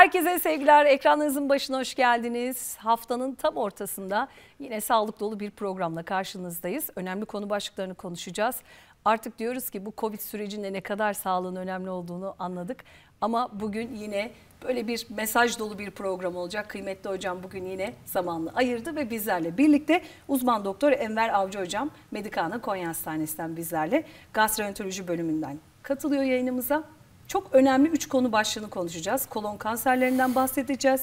Herkese sevgiler. ekranınızın başına hoş geldiniz. Haftanın tam ortasında yine sağlık dolu bir programla karşınızdayız. Önemli konu başlıklarını konuşacağız. Artık diyoruz ki bu Covid sürecinde ne kadar sağlığın önemli olduğunu anladık. Ama bugün yine böyle bir mesaj dolu bir program olacak. Kıymetli hocam bugün yine zamanlı ayırdı ve bizlerle birlikte uzman doktor Enver Avcı hocam Medikana Konya Hastanesi'nden bizlerle gastroenteroloji bölümünden katılıyor yayınımıza. Çok önemli üç konu başlığını konuşacağız. Kolon kanserlerinden bahsedeceğiz.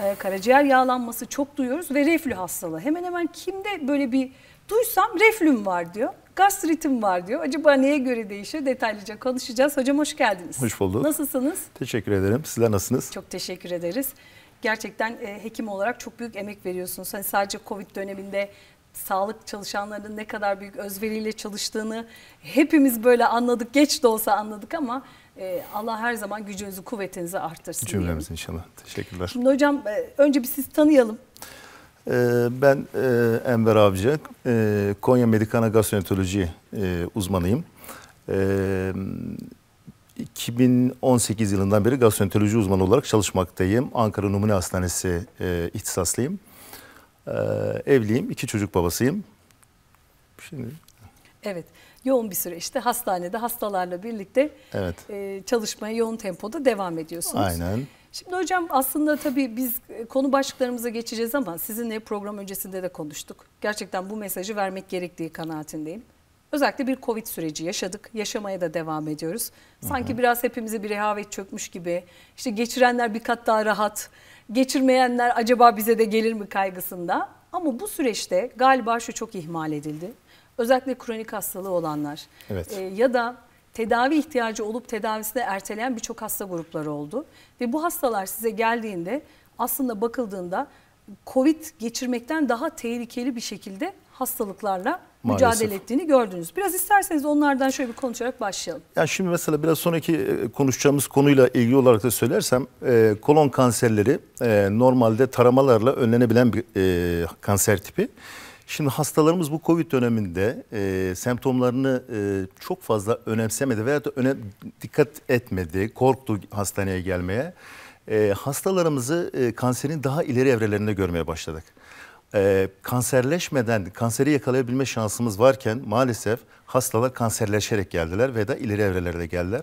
Ee, karaciğer yağlanması çok duyuyoruz ve reflü hastalığı. Hemen hemen kimde böyle bir duysam reflüm var diyor. Gastritim var diyor. Acaba neye göre değişir? Detaylıca konuşacağız. Hocam hoş geldiniz. Hoş bulduk. Nasılsınız? Teşekkür ederim. Sizler nasılsınız? Çok teşekkür ederiz. Gerçekten e, hekim olarak çok büyük emek veriyorsunuz. Hani sadece Covid döneminde sağlık çalışanlarının ne kadar büyük özveriyle çalıştığını hepimiz böyle anladık. Geç de olsa anladık ama ee, Allah her zaman gücünüzü, kuvvetinizi arttırsın. Cümlemiz inşallah. Teşekkürler. Şimdi hocam e, önce bir siz tanıyalım. Ee, ben e, Enver Avcı, ee, Konya Medikana Gastroenteroloji e, uzmanıyım. 2018 yılından beri gastroenteroloji uzmanı olarak çalışmaktayım. Ankara Numune Hastanesi ihtisaslıyım. Evliyim, iki çocuk babasıyım. Şimdi... Evet yoğun bir süreçte hastanede hastalarla birlikte evet. e, çalışmaya yoğun tempoda devam ediyorsunuz. Aynen. Şimdi hocam aslında tabii biz e, konu başlıklarımıza geçeceğiz ama sizinle program öncesinde de konuştuk. Gerçekten bu mesajı vermek gerektiği kanaatindeyim. Özellikle bir Covid süreci yaşadık. Yaşamaya da devam ediyoruz. Sanki hı hı. biraz hepimize bir rehavet çökmüş gibi. İşte geçirenler bir kat daha rahat. Geçirmeyenler acaba bize de gelir mi kaygısında. Ama bu süreçte galiba şu çok ihmal edildi. Özellikle kronik hastalığı olanlar evet. e, ya da tedavi ihtiyacı olup tedavisini erteleyen birçok hasta grupları oldu. Ve bu hastalar size geldiğinde aslında bakıldığında Covid geçirmekten daha tehlikeli bir şekilde hastalıklarla Maalesef. mücadele ettiğini gördünüz. Biraz isterseniz onlardan şöyle bir konuşarak başlayalım. Ya şimdi mesela biraz sonraki e, konuşacağımız konuyla ilgili olarak da söylersem e, kolon kanserleri e, normalde taramalarla önlenebilen bir kanser tipi. Şimdi hastalarımız bu Covid döneminde e, semptomlarını e, çok fazla önemsemedi veya da önem, dikkat etmedi, korktu hastaneye gelmeye. E, hastalarımızı e, kanserin daha ileri evrelerinde görmeye başladık. E, kanserleşmeden kanseri yakalayabilme şansımız varken maalesef hastalar kanserleşerek geldiler ve da ileri evrelerde geldiler.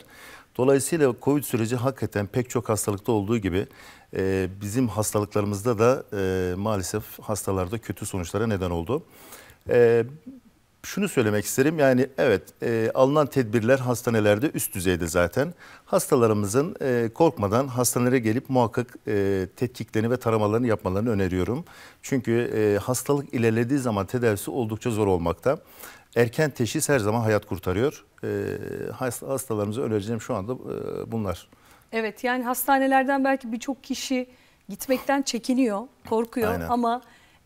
Dolayısıyla Covid süreci hakikaten pek çok hastalıkta olduğu gibi ee, bizim hastalıklarımızda da e, maalesef hastalarda kötü sonuçlara neden oldu. Ee, şunu söylemek isterim yani evet e, alınan tedbirler hastanelerde üst düzeyde zaten. Hastalarımızın e, korkmadan hastanelere gelip muhakkak tetkiklerini ve taramalarını yapmalarını öneriyorum. Çünkü hastalık ilerlediği zaman tedavisi oldukça zor olmakta. Erken teşhis her zaman hayat kurtarıyor. Hastalarımızı hastalarımıza önereceğim şu anda bunlar. Evet yani hastanelerden belki birçok kişi gitmekten çekiniyor, korkuyor Aynen. ama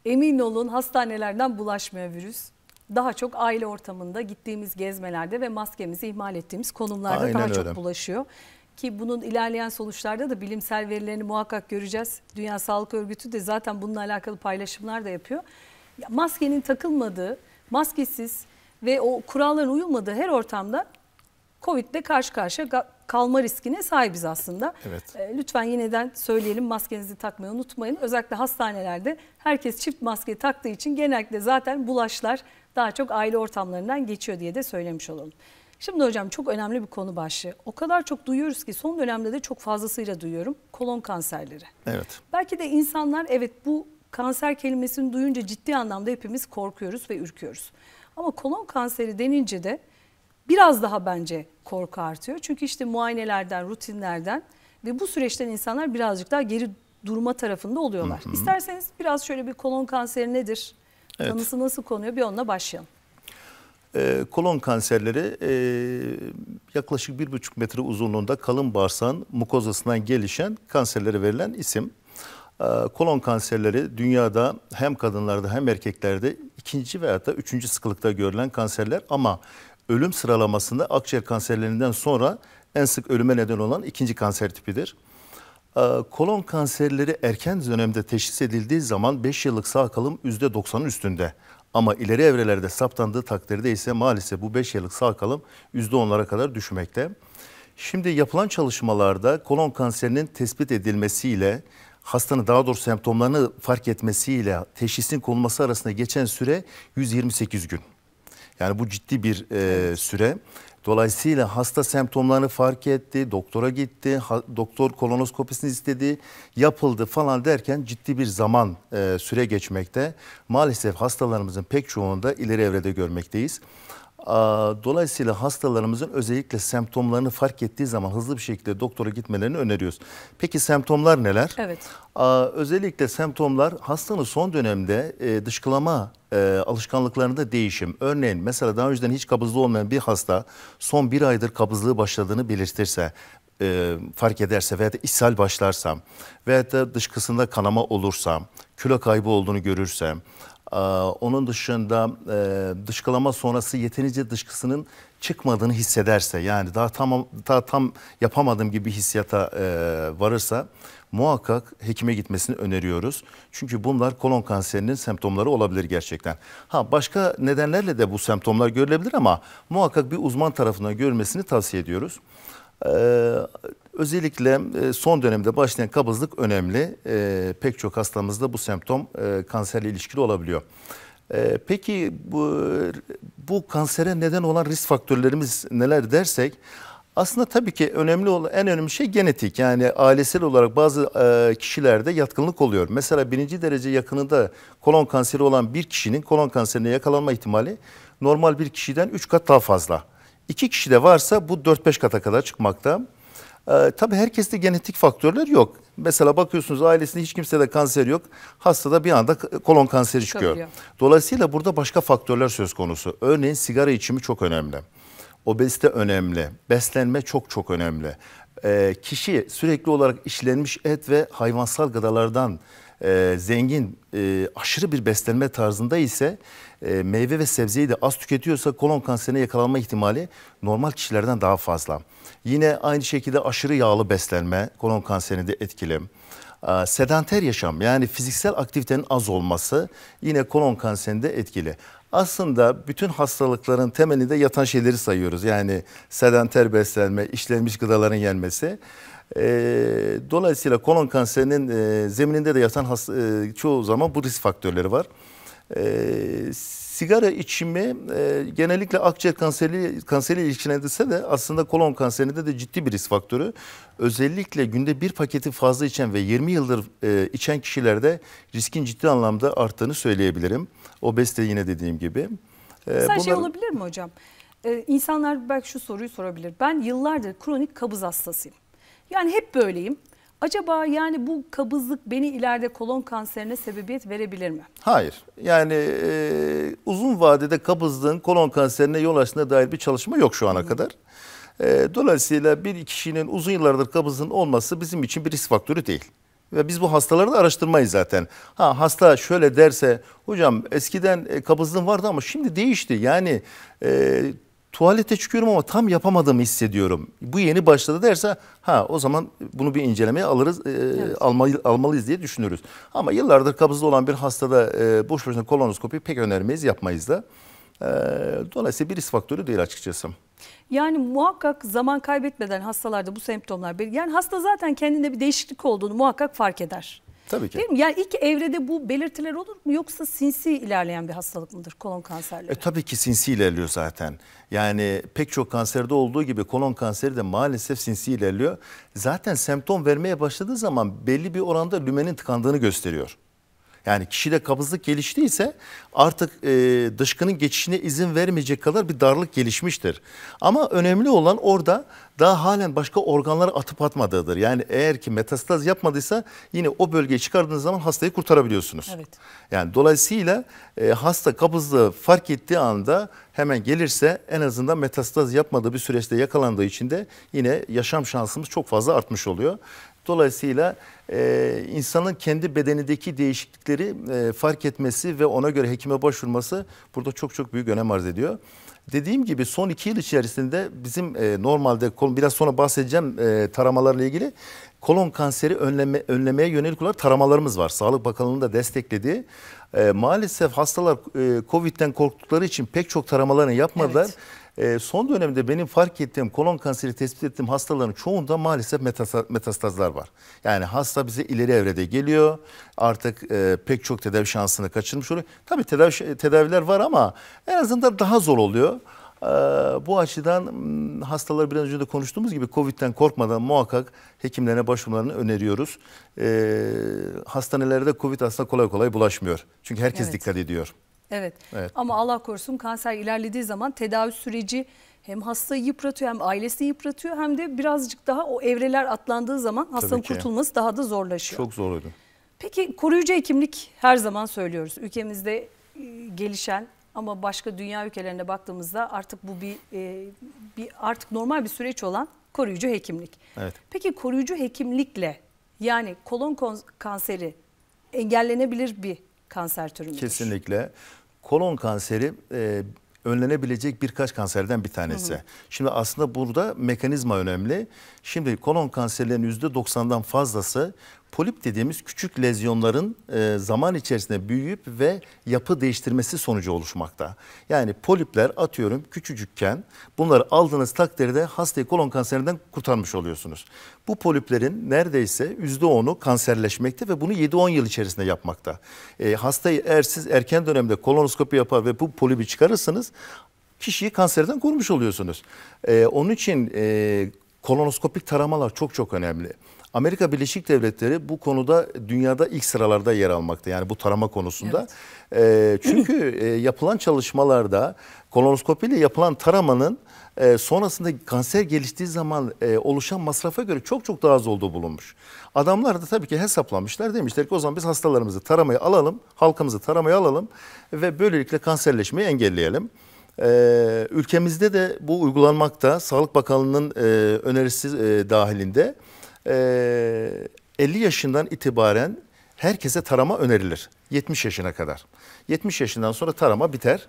emin olun hastanelerden bulaşmıyor virüs. Daha çok aile ortamında gittiğimiz gezmelerde ve maskemizi ihmal ettiğimiz konumlarda Aynen daha öyle. çok bulaşıyor. Ki bunun ilerleyen sonuçlarda da bilimsel verilerini muhakkak göreceğiz. Dünya Sağlık Örgütü de zaten bununla alakalı paylaşımlar da yapıyor. Maskenin takılmadığı, maskesiz ve o kurallara uyulmadığı her ortamda Covid'le karşı karşıya kalma riskine sahibiz aslında. Evet. Ee, lütfen yeniden söyleyelim maskenizi takmayı unutmayın. Özellikle hastanelerde herkes çift maske taktığı için genellikle zaten bulaşlar daha çok aile ortamlarından geçiyor diye de söylemiş olalım. Şimdi hocam çok önemli bir konu başlığı. O kadar çok duyuyoruz ki son dönemde de çok fazlasıyla duyuyorum kolon kanserleri. Evet. Belki de insanlar evet bu kanser kelimesini duyunca ciddi anlamda hepimiz korkuyoruz ve ürküyoruz. Ama kolon kanseri denince de biraz daha bence korku artıyor. Çünkü işte muayenelerden, rutinlerden ve bu süreçten insanlar birazcık daha geri durma tarafında oluyorlar. Hı hı. İsterseniz biraz şöyle bir kolon kanseri nedir? Evet. Tanısı nasıl konuyor? Bir onunla başlayalım. Ee, kolon kanserleri e, yaklaşık buçuk metre uzunluğunda kalın bağırsağın mukozasından gelişen kanserlere verilen isim. Ee, kolon kanserleri dünyada hem kadınlarda hem erkeklerde ikinci veya da üçüncü sıklıkta görülen kanserler ama ölüm sıralamasında akciğer kanserlerinden sonra en sık ölüme neden olan ikinci kanser tipidir. Ee, kolon kanserleri erken dönemde teşhis edildiği zaman 5 yıllık sağ kalım %90'ın üstünde. Ama ileri evrelerde saptandığı takdirde ise maalesef bu 5 yıllık sağ kalım %10'lara kadar düşmekte. Şimdi yapılan çalışmalarda kolon kanserinin tespit edilmesiyle hastanın daha doğrusu semptomlarını fark etmesiyle teşhisin konulması arasında geçen süre 128 gün. Yani bu ciddi bir e, süre. Dolayısıyla hasta semptomlarını fark etti, doktora gitti, ha, doktor kolonoskopisini istedi, yapıldı falan derken ciddi bir zaman e, süre geçmekte. Maalesef hastalarımızın pek çoğunu da ileri evrede görmekteyiz. Dolayısıyla hastalarımızın özellikle semptomlarını fark ettiği zaman hızlı bir şekilde doktora gitmelerini öneriyoruz. Peki semptomlar neler? Evet. Özellikle semptomlar hastanın son dönemde e, dışkılama e, alışkanlıklarında değişim. Örneğin mesela daha önceden hiç kabızlı olmayan bir hasta son bir aydır kabızlığı başladığını belirtirse e, fark ederse veya da ishal başlarsam veya da dışkısında kanama olursam, kilo kaybı olduğunu görürsem, ee, onun dışında e, dışkılama sonrası yeterince dışkısının çıkmadığını hissederse yani daha tam daha tam yapamadığım gibi hissiyata e, varırsa muhakkak hekime gitmesini öneriyoruz. Çünkü bunlar kolon kanserinin semptomları olabilir gerçekten. Ha başka nedenlerle de bu semptomlar görülebilir ama muhakkak bir uzman tarafından görmesini tavsiye ediyoruz. Ee, Özellikle e, son dönemde başlayan kabızlık önemli. E, pek çok hastamızda bu semptom e, kanserle ilişkili olabiliyor. Peki bu, bu kansere neden olan risk faktörlerimiz neler dersek aslında tabii ki önemli olan en önemli şey genetik. Yani ailesel olarak bazı kişilerde yatkınlık oluyor. Mesela birinci derece yakınında kolon kanseri olan bir kişinin kolon kanserine yakalanma ihtimali normal bir kişiden 3 kat daha fazla. İki kişi de varsa bu 4-5 kata kadar çıkmakta. Ee, tabii herkeste genetik faktörler yok. Mesela bakıyorsunuz ailesinde hiç kimsede kanser yok. Hastada bir anda kolon kanseri çıkıyor. Tabii. Dolayısıyla burada başka faktörler söz konusu. Örneğin sigara içimi çok önemli. Obezite önemli. Beslenme çok çok önemli. Ee, kişi sürekli olarak işlenmiş et ve hayvansal gıdalardan e, zengin, e, aşırı bir beslenme tarzında ise e, meyve ve sebzeyi de az tüketiyorsa kolon kanserine yakalanma ihtimali normal kişilerden daha fazla. Yine aynı şekilde aşırı yağlı beslenme kolon kanserini de etkili. Ee, sedanter yaşam yani fiziksel aktivitenin az olması yine kolon kanserinde etkili. Aslında bütün hastalıkların temelinde yatan şeyleri sayıyoruz. Yani sedanter beslenme, işlenmiş gıdaların yenmesi. E, dolayısıyla kolon kanserinin e, zemininde de yatan has, e, çoğu zaman bu risk faktörleri var. E, sigara içimi e, genellikle akciğer kanseri kanseri ilişkilendirse de aslında kolon kanserinde de ciddi bir risk faktörü. Özellikle günde bir paketi fazla içen ve 20 yıldır e, içen kişilerde riskin ciddi anlamda arttığını söyleyebilirim. O beste yine dediğim gibi. E, Mesela bunlar... şey olabilir mi hocam? Ee, insanlar belki şu soruyu sorabilir. Ben yıllardır kronik kabız hastasıyım. Yani hep böyleyim. Acaba yani bu kabızlık beni ileride kolon kanserine sebebiyet verebilir mi? Hayır. Yani e, uzun vadede kabızlığın kolon kanserine yol açtığına dair bir çalışma yok şu ana Hı. kadar. E, dolayısıyla bir kişinin uzun yıllardır kabızlığın olması bizim için bir risk faktörü değil. Ve biz bu hastaları da araştırmayız zaten. Ha hasta şöyle derse hocam eskiden e, kabızlığım vardı ama şimdi değişti. Yani e, tuvalete çıkıyorum ama tam yapamadığımı hissediyorum. Bu yeni başladı derse ha o zaman bunu bir incelemeye alırız, e, evet. almalı, almalıyız diye düşünürüz. Ama yıllardır kabızda olan bir hastada e, boş boşuna kolonoskopi pek önermeyiz, yapmayız da. E, dolayısıyla bir risk faktörü değil açıkçası. Yani muhakkak zaman kaybetmeden hastalarda bu semptomlar belirgin. Yani hasta zaten kendinde bir değişiklik olduğunu muhakkak fark eder. Tabii ki. Değil mi? Yani ilk evrede bu belirtiler olur mu yoksa sinsi ilerleyen bir hastalık mıdır kolon kanserleri? E, tabii ki sinsi ilerliyor zaten. Yani pek çok kanserde olduğu gibi kolon kanseri de maalesef sinsi ilerliyor. Zaten semptom vermeye başladığı zaman belli bir oranda lümenin tıkandığını gösteriyor. Yani kişide kabızlık geliştiyse artık e, dışkının geçişine izin vermeyecek kadar bir darlık gelişmiştir. Ama önemli olan orada daha halen başka organlara atıp atmadığıdır. Yani eğer ki metastaz yapmadıysa yine o bölgeyi çıkardığınız zaman hastayı kurtarabiliyorsunuz. Evet. Yani dolayısıyla e, hasta kabızlığı fark ettiği anda hemen gelirse en azından metastaz yapmadığı bir süreçte yakalandığı için de yine yaşam şansımız çok fazla artmış oluyor. Dolayısıyla e, insanın kendi bedenindeki değişiklikleri e, fark etmesi ve ona göre hekime başvurması burada çok çok büyük önem arz ediyor. Dediğim gibi son iki yıl içerisinde bizim e, normalde biraz sonra bahsedeceğim e, taramalarla ilgili kolon kanseri önleme, önlemeye yönelik olarak taramalarımız var. Sağlık Bakanlığı'nın da desteklediği. E, maalesef hastalar e, Covid'den korktukları için pek çok taramalarını yapmadılar. Evet. Ee, son dönemde benim fark ettiğim kolon kanseri tespit ettiğim hastaların çoğunda maalesef metastazlar var. Yani hasta bize ileri evrede geliyor. Artık e, pek çok tedavi şansını kaçırmış oluyor. Tabii tedavi, tedaviler var ama en azından daha zor oluyor. Ee, bu açıdan hmm, hastalar biraz önce de konuştuğumuz gibi Covid'den korkmadan muhakkak hekimlerine başvurmalarını öneriyoruz. Ee, hastanelerde Covid aslında kolay kolay bulaşmıyor. Çünkü herkes evet. dikkat ediyor. Evet. evet. Ama Allah korusun kanser ilerlediği zaman tedavi süreci hem hastayı yıpratıyor hem ailesini yıpratıyor hem de birazcık daha o evreler atlandığı zaman hastanın kurtulması daha da zorlaşıyor. Çok zor oldu. Peki koruyucu hekimlik her zaman söylüyoruz. Ülkemizde e, gelişen ama başka dünya ülkelerine baktığımızda artık bu bir, e, bir artık normal bir süreç olan koruyucu hekimlik. Evet. Peki koruyucu hekimlikle yani kolon kanseri engellenebilir bir kanser türü mü? Kesinlikle kolon kanseri e, önlenebilecek birkaç kanserden bir tanesi. Hı hı. Şimdi aslında burada mekanizma önemli. Şimdi kolon kanserlerinin %90'dan fazlası Polip dediğimiz küçük lezyonların e, zaman içerisinde büyüyüp ve yapı değiştirmesi sonucu oluşmakta. Yani polipler atıyorum küçücükken bunları aldığınız takdirde hastayı kolon kanserinden kurtarmış oluyorsunuz. Bu poliplerin neredeyse %10'u kanserleşmekte ve bunu 7-10 yıl içerisinde yapmakta. E, hastayı eğer siz erken dönemde kolonoskopi yapar ve bu polibi çıkarırsanız kişiyi kanserden korumuş oluyorsunuz. E, onun için kolonoskopik taramalar çok çok önemli. Amerika Birleşik Devletleri bu konuda dünyada ilk sıralarda yer almakta yani bu tarama konusunda. Evet. E, çünkü e, yapılan çalışmalarda kolonoskopiyle yapılan taramanın e, sonrasında kanser geliştiği zaman e, oluşan masrafa göre çok çok daha az olduğu bulunmuş. Adamlar da tabii ki hesaplamışlar demişler ki o zaman biz hastalarımızı taramaya alalım, halkımızı taramaya alalım ve böylelikle kanserleşmeyi engelleyelim. Ee, ülkemizde de bu uygulanmakta. Sağlık Bakanlığı'nın e, önerisi e, dahilinde e, ee, 50 yaşından itibaren herkese tarama önerilir. 70 yaşına kadar. 70 yaşından sonra tarama biter.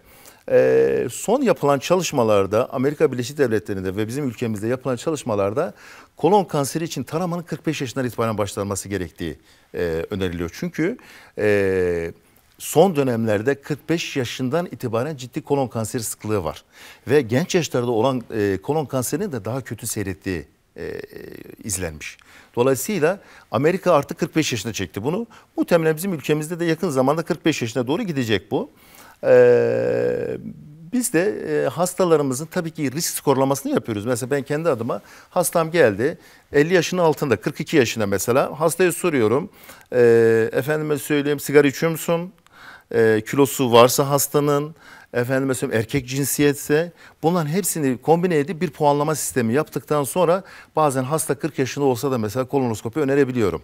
Ee, son yapılan çalışmalarda Amerika Birleşik Devletleri'nde ve bizim ülkemizde yapılan çalışmalarda kolon kanseri için taramanın 45 yaşından itibaren başlanması gerektiği e, öneriliyor. Çünkü e, son dönemlerde 45 yaşından itibaren ciddi kolon kanseri sıklığı var. Ve genç yaşlarda olan e, kolon kanserinin de daha kötü seyrettiği e, e, izlenmiş. Dolayısıyla Amerika artık 45 yaşına çekti bunu. Muhtemelen bizim ülkemizde de yakın zamanda 45 yaşına doğru gidecek bu. Ee, biz de e, hastalarımızın tabii ki risk skorlamasını yapıyoruz. Mesela ben kendi adıma hastam geldi. 50 yaşının altında 42 yaşında mesela hastaya soruyorum. E, efendime söyleyeyim sigara içiyor musun? E, kilosu varsa hastanın efendim mesela erkek cinsiyetse bunların hepsini kombine edip bir puanlama sistemi yaptıktan sonra bazen hasta 40 yaşında olsa da mesela kolonoskopi önerebiliyorum.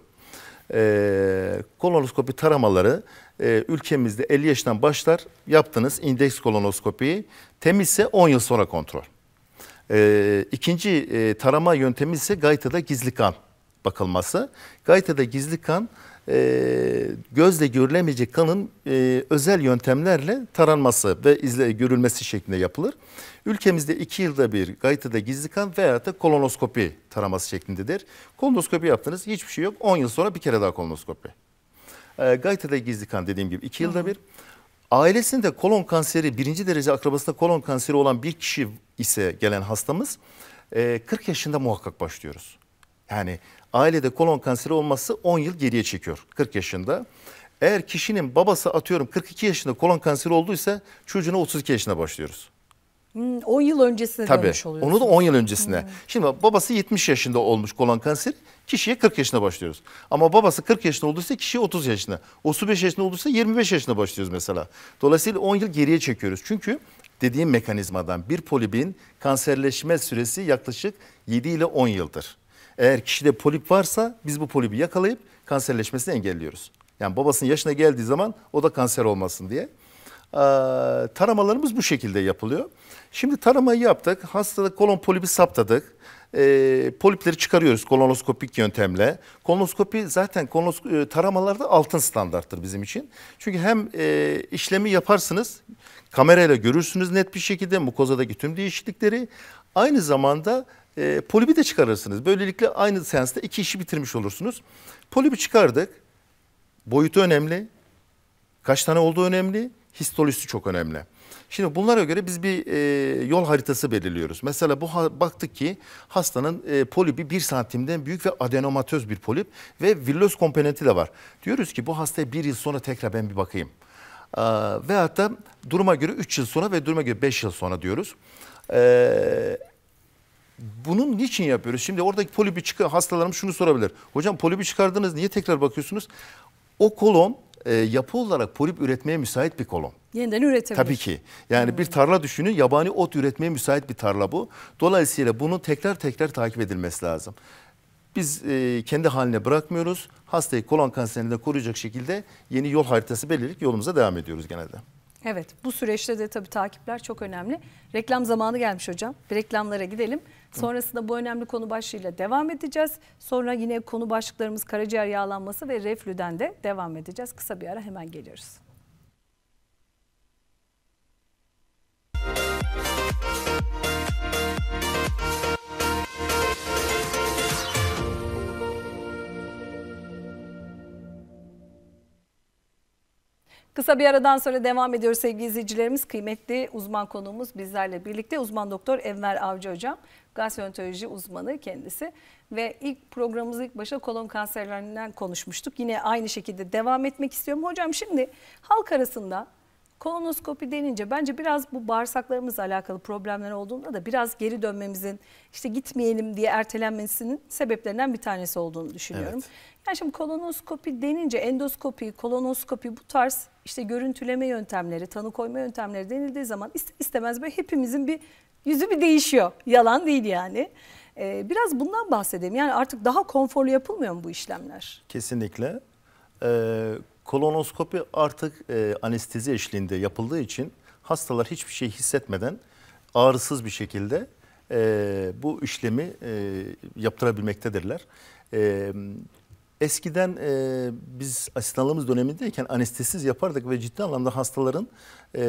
Ee, kolonoskopi taramaları e, ülkemizde 50 yaştan başlar yaptınız indeks kolonoskopiyi temizse 10 yıl sonra kontrol. Ee, ikinci e, tarama yöntemi ise gaytada gizli kan bakılması. Gaytada gizli kan e, gözle görülemeyecek kanın e, özel yöntemlerle taranması ve izle, görülmesi şeklinde yapılır. Ülkemizde iki yılda bir gaytada gizli kan veya da kolonoskopi taraması şeklindedir. Kolonoskopi yaptınız hiçbir şey yok. 10 yıl sonra bir kere daha kolonoskopi. E, gaytada gizli kan dediğim gibi iki yılda bir. Ailesinde kolon kanseri, birinci derece akrabasında kolon kanseri olan bir kişi ise gelen hastamız e, 40 yaşında muhakkak başlıyoruz. Yani ailede kolon kanseri olması 10 yıl geriye çekiyor 40 yaşında. Eğer kişinin babası atıyorum 42 yaşında kolon kanseri olduysa çocuğuna 32 yaşında başlıyoruz. 10 hmm, yıl öncesine Tabii, dönmüş oluyoruz. Onu da 10 yıl öncesine. Hmm. Şimdi babası 70 yaşında olmuş kolon kanseri kişiye 40 yaşına başlıyoruz. Ama babası 40 yaşında olduysa kişiye 30 yaşına. 35 yaşında olduysa 25 yaşına başlıyoruz mesela. Dolayısıyla 10 yıl geriye çekiyoruz. Çünkü dediğim mekanizmadan bir polibin kanserleşme süresi yaklaşık 7 ile 10 yıldır. Eğer kişide polip varsa biz bu polipi yakalayıp kanserleşmesini engelliyoruz. Yani babasının yaşına geldiği zaman o da kanser olmasın diye. Ee, taramalarımız bu şekilde yapılıyor. Şimdi taramayı yaptık. Hastada kolon polipi saptadık. Ee, polipleri çıkarıyoruz kolonoskopik yöntemle. Kolonoskopi zaten kolonos e, taramalarda altın standarttır bizim için. Çünkü hem e, işlemi yaparsınız, kamerayla görürsünüz net bir şekilde mukozadaki tüm değişiklikleri. Aynı zamanda e, polibi de çıkarırsınız. Böylelikle aynı seansta iki işi bitirmiş olursunuz. Polibi çıkardık. Boyutu önemli. Kaç tane olduğu önemli. Histolojisi çok önemli. Şimdi bunlara göre biz bir e, yol haritası belirliyoruz. Mesela bu baktık ki hastanın e, polibi bir santimden büyük ve adenomatöz bir polip ve villöz komponenti de var. Diyoruz ki bu hastaya bir yıl sonra tekrar ben bir bakayım. E, veyahut da duruma göre üç yıl sonra ve duruma göre beş yıl sonra diyoruz. E, bunun niçin yapıyoruz? Şimdi oradaki polipi çıkan hastalarım şunu sorabilir. Hocam polipi çıkardınız niye tekrar bakıyorsunuz? O kolon e, yapı olarak polip üretmeye müsait bir kolon. Yeniden üretebilir. Tabii ki. Yani hmm. bir tarla düşünün yabani ot üretmeye müsait bir tarla bu. Dolayısıyla bunun tekrar tekrar takip edilmesi lazım. Biz e, kendi haline bırakmıyoruz. Hastayı kolon kanserinden koruyacak şekilde yeni yol haritası belirleyip yolumuza devam ediyoruz genelde. Evet bu süreçte de tabii takipler çok önemli. Reklam zamanı gelmiş hocam. Bir reklamlara gidelim. Sonrasında bu önemli konu başlığıyla devam edeceğiz. Sonra yine konu başlıklarımız karaciğer yağlanması ve reflüden de devam edeceğiz. Kısa bir ara hemen geliyoruz. Müzik Kısa bir aradan sonra devam ediyoruz sevgili izleyicilerimiz. Kıymetli uzman konuğumuz bizlerle birlikte uzman doktor Enver Avcı hocam. Gastroenteroloji uzmanı kendisi ve ilk programımızın ilk başta kolon kanserlerinden konuşmuştuk. Yine aynı şekilde devam etmek istiyorum. Hocam şimdi halk arasında Kolonoskopi denince bence biraz bu bağırsaklarımızla alakalı problemler olduğunda da biraz geri dönmemizin işte gitmeyelim diye ertelenmesinin sebeplerinden bir tanesi olduğunu düşünüyorum. Evet. Yani şimdi kolonoskopi denince endoskopi, kolonoskopi bu tarz işte görüntüleme yöntemleri, tanı koyma yöntemleri denildiği zaman istemez böyle hepimizin bir yüzü bir değişiyor. Yalan değil yani. Ee, biraz bundan bahsedeyim. Yani artık daha konforlu yapılmıyor mu bu işlemler? Kesinlikle. Ee, Kolonoskopi artık e, anestezi eşliğinde yapıldığı için hastalar hiçbir şey hissetmeden ağrısız bir şekilde e, bu işlemi e, yaptırabilmektedirler. E, eskiden e, biz asistanlığımız dönemindeyken anestezsiz yapardık ve ciddi anlamda hastaların e,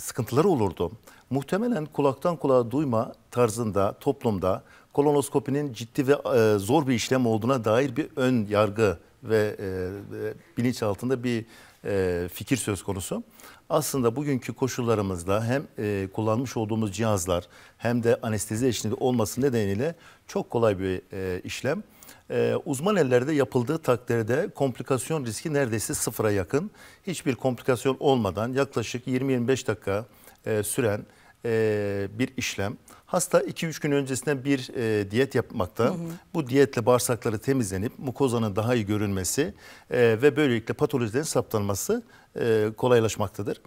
sıkıntıları olurdu. Muhtemelen kulaktan kulağa duyma tarzında toplumda kolonoskopinin ciddi ve e, zor bir işlem olduğuna dair bir ön yargı ve e, bilinç altında bir e, fikir söz konusu. Aslında bugünkü koşullarımızda hem e, kullanmış olduğumuz cihazlar hem de anestezi eşliğinde olması nedeniyle çok kolay bir e, işlem. E, uzman ellerde yapıldığı takdirde komplikasyon riski neredeyse sıfıra yakın. Hiçbir komplikasyon olmadan yaklaşık 20-25 dakika e, süren e, bir işlem. Hasta 2-3 gün öncesinde bir e, diyet yapmakta. Hı hı. Bu diyetle bağırsakları temizlenip mukozanın daha iyi görünmesi e, ve böylelikle patolojilerin saptanması e, kolaylaşmaktadır.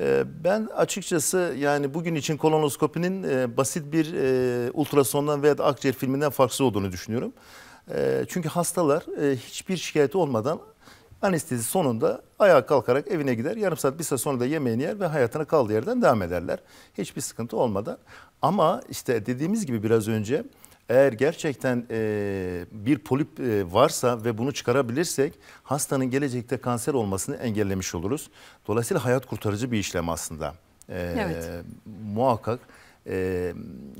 E, ben açıkçası yani bugün için kolonoskopinin e, basit bir e, ultrasondan veya da akciğer filminden farksız olduğunu düşünüyorum. Çünkü hastalar hiçbir şikayeti olmadan Anestezi sonunda ayağa kalkarak evine gider. Yarım saat bir saat sonra da yemeğini yer ve hayatına kaldığı yerden devam ederler. Hiçbir sıkıntı olmadan. Ama işte dediğimiz gibi biraz önce eğer gerçekten e, bir polip e, varsa ve bunu çıkarabilirsek hastanın gelecekte kanser olmasını engellemiş oluruz. Dolayısıyla hayat kurtarıcı bir işlem aslında. E, evet. Muhakkak e,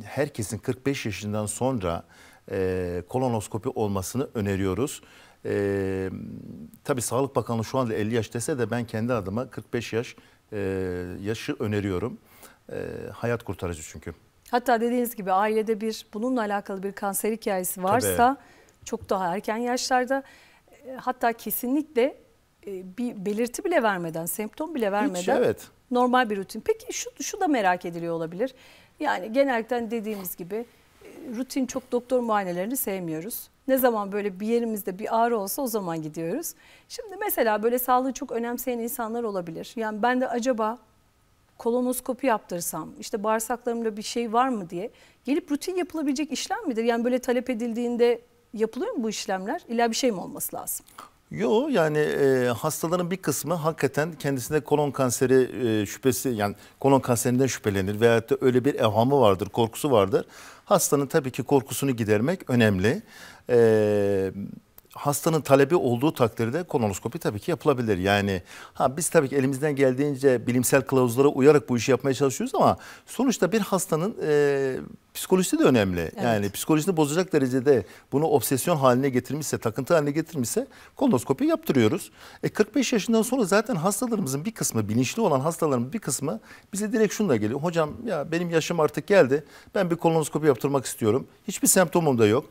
herkesin 45 yaşından sonra e, kolonoskopi olmasını öneriyoruz. E, tabii Sağlık Bakanlığı şu anda 50 yaş dese de ben kendi adıma 45 yaş e, yaşı öneriyorum. E, hayat kurtarıcı çünkü. Hatta dediğiniz gibi ailede bir bununla alakalı bir kanser hikayesi varsa Tabii. çok daha erken yaşlarda hatta kesinlikle bir belirti bile vermeden, semptom bile vermeden Hiç, evet. normal bir rutin. Peki şu, şu da merak ediliyor olabilir. Yani genellikle dediğimiz gibi rutin çok doktor muayenelerini sevmiyoruz. Ne zaman böyle bir yerimizde bir ağrı olsa o zaman gidiyoruz. Şimdi mesela böyle sağlığı çok önemseyen insanlar olabilir. Yani ben de acaba kolonoskopi yaptırsam, işte bağırsaklarımda bir şey var mı diye gelip rutin yapılabilecek işlem midir? Yani böyle talep edildiğinde yapılıyor mu bu işlemler? İlla bir şey mi olması lazım? Yo yani e, hastaların bir kısmı hakikaten kendisinde kolon kanseri e, şüphesi yani kolon kanserinden şüphelenir veyahut da öyle bir evhamı vardır, korkusu vardır. Hastanın tabii ki korkusunu gidermek önemli. Ee, hastanın talebi olduğu takdirde kolonoskopi tabii ki yapılabilir. Yani ha biz tabii ki elimizden geldiğince bilimsel kılavuzlara uyarak bu işi yapmaya çalışıyoruz ama sonuçta bir hastanın e, psikolojisi de önemli. Evet. Yani psikolojisini bozacak derecede bunu obsesyon haline getirmişse, takıntı haline getirmişse kolonoskopi yaptırıyoruz. E 45 yaşından sonra zaten hastalarımızın bir kısmı, bilinçli olan hastaların bir kısmı bize direkt şunla geliyor. Hocam ya benim yaşım artık geldi. Ben bir kolonoskopi yaptırmak istiyorum. Hiçbir semptomum da yok.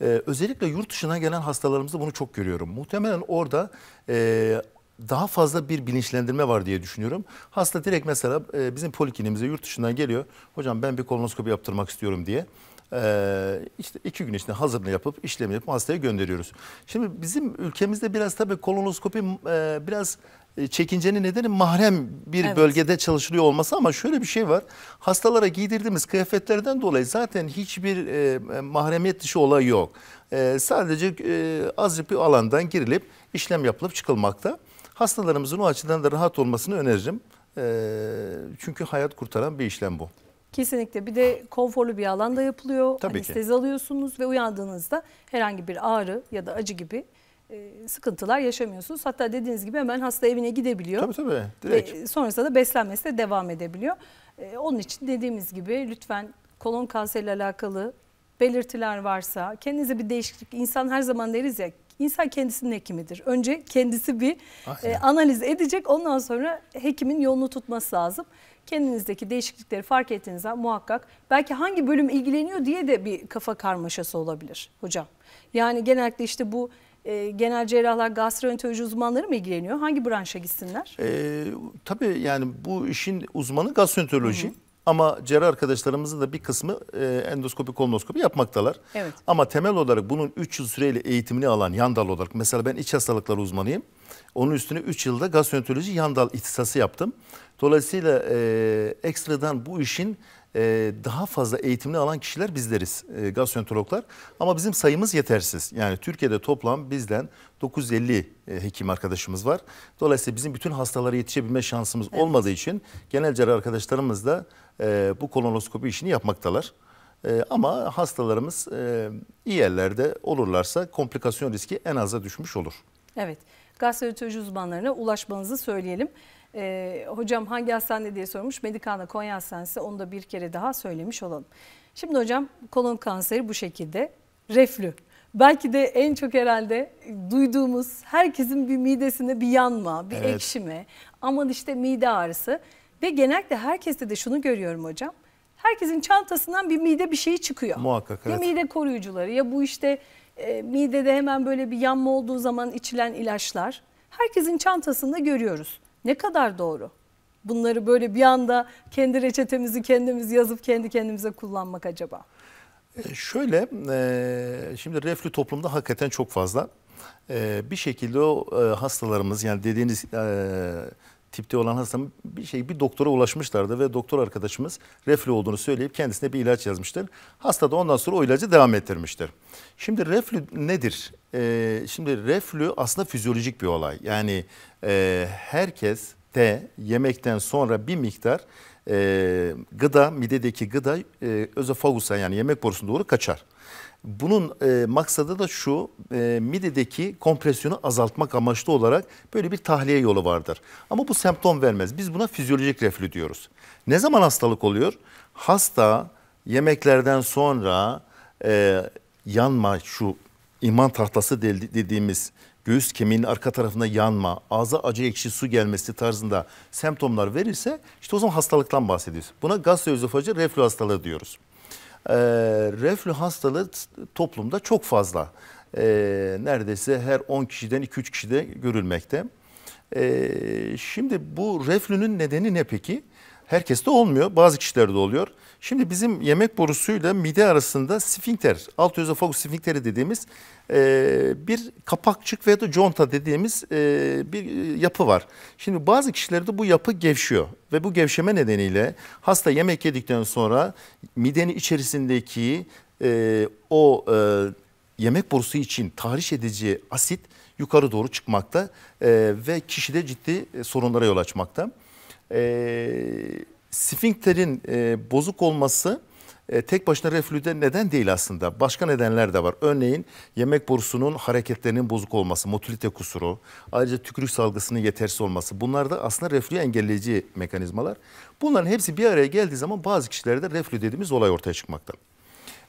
Ee, özellikle yurt dışına gelen hastalarımızda bunu çok görüyorum. Muhtemelen orada e, daha fazla bir bilinçlendirme var diye düşünüyorum. Hasta direkt mesela e, bizim poliklinimize yurt dışından geliyor. Hocam ben bir kolonoskopi yaptırmak istiyorum diye. Ee, işte iki gün içinde hazırını yapıp işlemi yapıp hastaya gönderiyoruz. Şimdi bizim ülkemizde biraz tabii kolonoskopi e, biraz e, çekincenin nedeni mahrem bir evet. bölgede çalışılıyor olması ama şöyle bir şey var. Hastalara giydirdiğimiz kıyafetlerden dolayı zaten hiçbir e, e mahremiyet dışı olay yok. E, sadece e, az bir alandan girilip işlem yapılıp çıkılmakta. Hastalarımızın o açıdan da rahat olmasını öneririm. E, çünkü hayat kurtaran bir işlem bu. Kesinlikle bir de konforlu bir alanda yapılıyor. Tabii Anestezi ki. alıyorsunuz ve uyandığınızda herhangi bir ağrı ya da acı gibi e, sıkıntılar yaşamıyorsunuz. Hatta dediğiniz gibi hemen hasta evine gidebiliyor. Tabii tabii. Direkt. Ve sonrasında da beslenmesi de devam edebiliyor. E, onun için dediğimiz gibi lütfen kolon kanseriyle alakalı belirtiler varsa kendinize bir değişiklik İnsan her zaman deriz ya İnsan kendisinin hekimidir. Önce kendisi bir e, analiz edecek ondan sonra hekimin yolunu tutması lazım. Kendinizdeki değişiklikleri fark ettiğinizde muhakkak belki hangi bölüm ilgileniyor diye de bir kafa karmaşası olabilir hocam. Yani genellikle işte bu e, genel cerrahlar, gastroenteroloji uzmanları mı ilgileniyor? Hangi branşa gitsinler? E, tabii yani bu işin uzmanı gastroenteroloji. Hı hı. Ama cerrah arkadaşlarımızın da bir kısmı e, endoskopi, kolonoskopi yapmaktalar. Evet. Ama temel olarak bunun 3 yıl süreyle eğitimini alan yan dal olarak mesela ben iç hastalıkları uzmanıyım. Onun üstüne 3 yılda gastroenteroloji yan dal ihtisası yaptım. Dolayısıyla e, ekstradan bu işin ee, daha fazla eğitimli alan kişiler bizleriz e, gastroenterologlar. Ama bizim sayımız yetersiz. Yani Türkiye'de toplam bizden 950 e, hekim arkadaşımız var. Dolayısıyla bizim bütün hastalara yetişebilme şansımız evet. olmadığı için genel cerrah arkadaşlarımız da e, bu kolonoskopi işini yapmaktalar. E, ama hastalarımız iyi yerlerde olurlarsa komplikasyon riski en aza düşmüş olur. Evet, gastroenteroloji uzmanlarına ulaşmanızı söyleyelim. E, hocam hangi hastane diye sormuş. Medikana Konya Hastanesi onu da bir kere daha söylemiş olalım. Şimdi hocam kolon kanseri bu şekilde. Reflü. Belki de en çok herhalde duyduğumuz herkesin bir midesinde bir yanma, bir evet. ekşime. Aman işte mide ağrısı. Ve genellikle herkeste de şunu görüyorum hocam. Herkesin çantasından bir mide bir şeyi çıkıyor. Muhakkak evet. Ya mide koruyucuları ya bu işte e, midede hemen böyle bir yanma olduğu zaman içilen ilaçlar. Herkesin çantasında görüyoruz. Ne kadar doğru? Bunları böyle bir anda kendi reçetemizi kendimiz yazıp kendi kendimize kullanmak acaba? E şöyle, e, şimdi reflü toplumda hakikaten çok fazla. E, bir şekilde o e, hastalarımız yani dediğiniz e, tipte olan hastanın bir şey bir doktora ulaşmışlardı ve doktor arkadaşımız reflü olduğunu söyleyip kendisine bir ilaç yazmıştır. Hasta da ondan sonra o ilacı devam ettirmiştir. Şimdi reflü nedir? Ee, şimdi reflü aslında fizyolojik bir olay. Yani e, herkes de yemekten sonra bir miktar e, gıda, midedeki gıda e, özofagusa yani yemek borusuna doğru kaçar. Bunun e, maksadı da şu e, midedeki kompresyonu azaltmak amaçlı olarak böyle bir tahliye yolu vardır. Ama bu semptom vermez. Biz buna fizyolojik reflü diyoruz. Ne zaman hastalık oluyor? Hasta yemeklerden sonra e, yanma şu iman tahtası dediğimiz göğüs kemiğinin arka tarafında yanma, ağza acı ekşi su gelmesi tarzında semptomlar verirse işte o zaman hastalıktan bahsediyoruz. Buna gastroözofacı reflü hastalığı diyoruz. E, reflü hastalığı toplumda çok fazla. E, neredeyse her 10 kişiden 2-3 kişide görülmekte. E, şimdi bu reflünün nedeni ne peki? Herkeste olmuyor. Bazı kişilerde oluyor. Şimdi bizim yemek borusuyla mide arasında sfinkter, alt özofagus sfinkteri dediğimiz e, bir kapakçık veya da conta dediğimiz e, bir yapı var. Şimdi bazı kişilerde bu yapı gevşiyor ve bu gevşeme nedeniyle hasta yemek yedikten sonra midenin içerisindeki e, o e, yemek borusu için tahriş edici asit yukarı doğru çıkmakta e, ve kişide ciddi e, sorunlara yol açmakta. E, sfinkterin e, bozuk olması e, tek başına reflüde neden değil aslında. Başka nedenler de var. Örneğin yemek borusunun hareketlerinin bozuk olması, motilite kusuru, ayrıca tükürük salgısının yetersiz olması. Bunlar da aslında reflüyü engelleyici mekanizmalar. Bunların hepsi bir araya geldiği zaman bazı kişilerde reflü dediğimiz olay ortaya çıkmakta.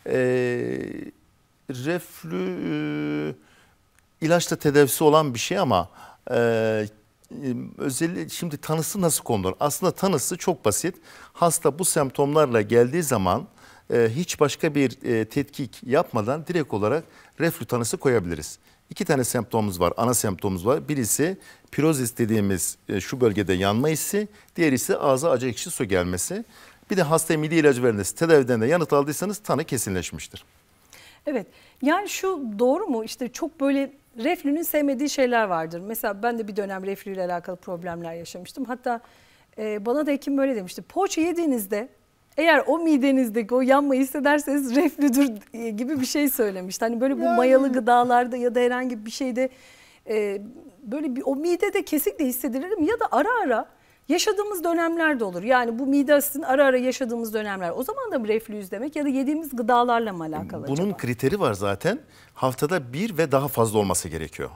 E, reflü e, ilaçla tedavisi olan bir şey ama e, özellikle şimdi tanısı nasıl konulur? Aslında tanısı çok basit. Hasta bu semptomlarla geldiği zaman hiç başka bir tetkik yapmadan direkt olarak reflü tanısı koyabiliriz. İki tane semptomumuz var, ana semptomumuz var. Birisi pirozis dediğimiz şu bölgede yanma hissi, diğeri ise ağza acı ekşi su gelmesi. Bir de hasta milli ilacı verilmesi tedaviden de yanıt aldıysanız tanı kesinleşmiştir. Evet yani şu doğru mu işte çok böyle reflünün sevmediği şeyler vardır. Mesela ben de bir dönem reflüyle alakalı problemler yaşamıştım. Hatta e, bana da hekim böyle demişti. Poğaça yediğinizde eğer o midenizdeki o yanma hissederseniz reflüdür e, gibi bir şey söylemişti. Hani böyle bu yani. mayalı gıdalarda ya da herhangi bir şeyde e, böyle bir o midede kesinlikle hissedilirim ya da ara ara Yaşadığımız dönemler de olur. Yani bu mide asidini ara ara yaşadığımız dönemler. O zaman da reflüs demek ya da yediğimiz gıdalarla mı alakalı Bunun acaba? kriteri var zaten. Haftada bir ve daha fazla olması gerekiyor.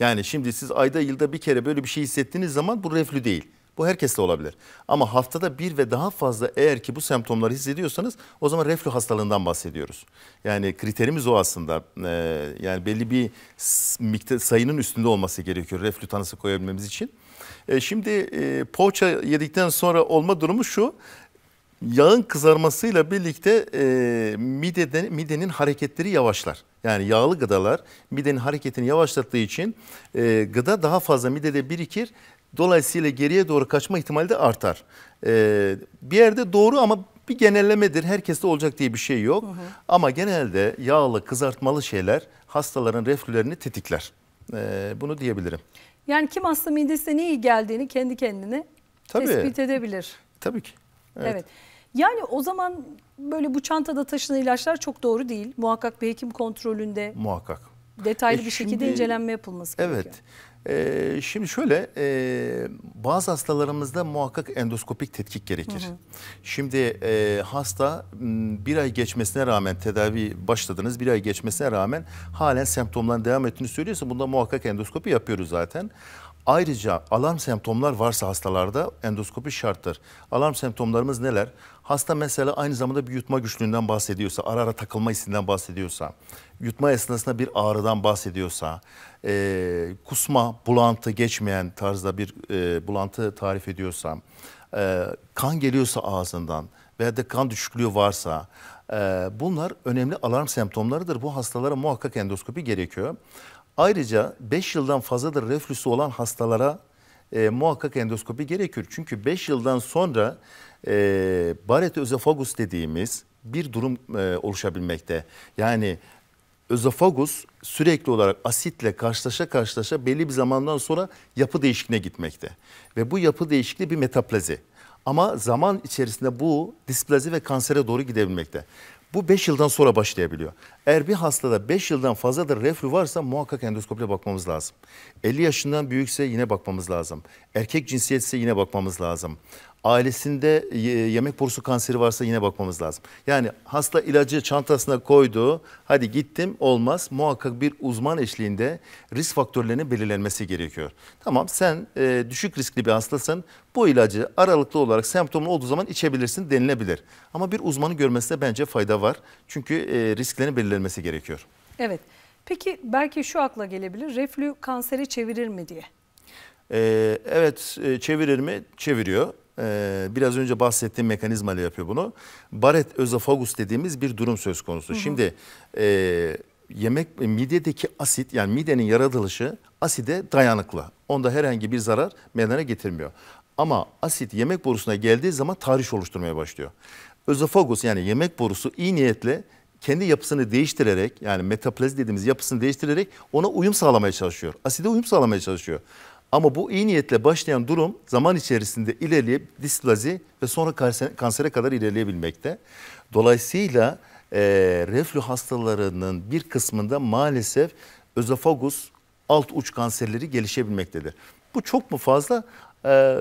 Yani şimdi siz ayda yılda bir kere böyle bir şey hissettiğiniz zaman bu reflü değil. Bu herkeste olabilir. Ama haftada bir ve daha fazla eğer ki bu semptomları hissediyorsanız o zaman reflü hastalığından bahsediyoruz. Yani kriterimiz o aslında. Ee, yani belli bir miktar sayının üstünde olması gerekiyor reflü tanısı koyabilmemiz için. E, şimdi e, poğaça yedikten sonra olma durumu şu. Yağın kızarmasıyla birlikte e, midede, midenin hareketleri yavaşlar. Yani yağlı gıdalar midenin hareketini yavaşlattığı için e, gıda daha fazla midede birikir. Dolayısıyla geriye doğru kaçma ihtimali de artar. E, bir yerde doğru ama bir genellemedir. Herkeste olacak diye bir şey yok. Hı hı. Ama genelde yağlı, kızartmalı şeyler hastaların reflülerini tetikler. Ee, bunu diyebilirim. Yani kim aslında midesine ne iyi geldiğini kendi kendine Tabii. tespit edebilir. Tabii ki. Evet. evet. Yani o zaman böyle bu çantada taşınan ilaçlar çok doğru değil. Muhakkak bir hekim kontrolünde. Muhakkak. Detaylı e bir şimdi, şekilde incelenme yapılması gerekiyor. Evet. Ee, şimdi şöyle e, bazı hastalarımızda muhakkak endoskopik tetkik gerekir. Hı hı. Şimdi e, hasta bir ay geçmesine rağmen tedavi başladınız bir ay geçmesine rağmen halen semptomların devam ettiğini söylüyorsa bunda muhakkak endoskopi yapıyoruz zaten. Ayrıca alarm semptomlar varsa hastalarda endoskopi şarttır. Alarm semptomlarımız neler? Hasta mesela aynı zamanda bir yutma güçlüğünden bahsediyorsa, ara ara takılma hissinden bahsediyorsa, yutma esnasında bir ağrıdan bahsediyorsa, e, kusma, bulantı geçmeyen tarzda bir e, bulantı tarif ediyorsa, e, kan geliyorsa ağzından veya de kan düşüklüğü varsa, e, bunlar önemli alarm semptomlarıdır. Bu hastalara muhakkak endoskopi gerekiyor. Ayrıca 5 yıldan fazladır reflüsü olan hastalara e, muhakkak endoskopi gerekir Çünkü 5 yıldan sonra e, baret özofagus dediğimiz bir durum e, oluşabilmekte. Yani özofagus sürekli olarak asitle karşılaşa karşılaşa belli bir zamandan sonra yapı değişikliğine gitmekte. Ve bu yapı değişikliği bir metaplazi. Ama zaman içerisinde bu displazi ve kansere doğru gidebilmekte. Bu 5 yıldan sonra başlayabiliyor. Eğer bir hastada 5 yıldan fazladır reflü varsa muhakkak endoskopiyle bakmamız lazım. 50 yaşından büyükse yine bakmamız lazım. Erkek cinsiyetse yine bakmamız lazım ailesinde yemek borusu kanseri varsa yine bakmamız lazım. Yani hasta ilacı çantasına koydu, hadi gittim olmaz. Muhakkak bir uzman eşliğinde risk faktörlerinin belirlenmesi gerekiyor. Tamam sen e, düşük riskli bir hastasın. Bu ilacı aralıklı olarak semptomun olduğu zaman içebilirsin denilebilir. Ama bir uzmanı görmesine bence fayda var. Çünkü e, risklerin belirlenmesi gerekiyor. Evet. Peki belki şu akla gelebilir. Reflü kanseri çevirir mi diye. Ee, evet e, çevirir mi? Çeviriyor. Ee, biraz önce bahsettiğim mekanizma ile yapıyor bunu. Baret özofagus dediğimiz bir durum söz konusu. Hı hı. Şimdi e, yemek e, midedeki asit yani midenin yaratılışı aside dayanıklı. Onda herhangi bir zarar meydana getirmiyor. Ama asit yemek borusuna geldiği zaman tahriş oluşturmaya başlıyor. Özofagus yani yemek borusu iyi niyetle kendi yapısını değiştirerek yani metaplazi dediğimiz yapısını değiştirerek ona uyum sağlamaya çalışıyor. Aside uyum sağlamaya çalışıyor. Ama bu iyi niyetle başlayan durum zaman içerisinde ilerleyip displazi ve sonra kansere kadar ilerleyebilmekte. Dolayısıyla e, reflü hastalarının bir kısmında maalesef özofagus alt uç kanserleri gelişebilmektedir. Bu çok mu fazla? E,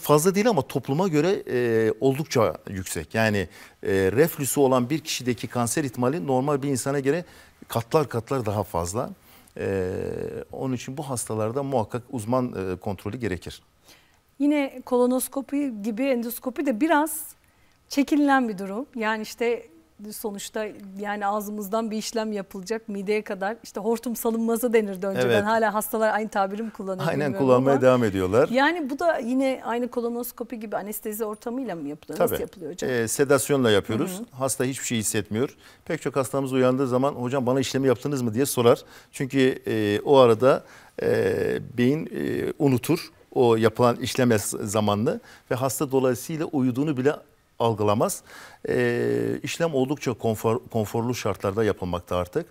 fazla değil ama topluma göre e, oldukça yüksek. Yani e, reflüsü olan bir kişideki kanser ihtimali normal bir insana göre katlar katlar daha fazla. Ee, onun için bu hastalarda muhakkak uzman e, kontrolü gerekir. Yine kolonoskopi gibi endoskopi de biraz çekinilen bir durum. Yani işte sonuçta yani ağzımızdan bir işlem yapılacak mideye kadar işte hortum salınması denirdi önceden. Evet. Hala hastalar aynı tabirim kullanıyor. Aynen kullanmaya ama. devam ediyorlar. Yani bu da yine aynı kolonoskopi gibi anestezi ortamıyla mı yapılıyor? Tabii. Nasıl yapılıyor hocam? Ee, sedasyonla yapıyoruz. Hı-hı. Hasta hiçbir şey hissetmiyor. Pek çok hastamız uyandığı zaman hocam bana işlemi yaptınız mı diye sorar. Çünkü e, o arada e, beyin e, unutur o yapılan işleme zamanlı ve hasta dolayısıyla uyuduğunu bile algılamaz. E, işlem oldukça konfor, konforlu şartlarda yapılmakta artık.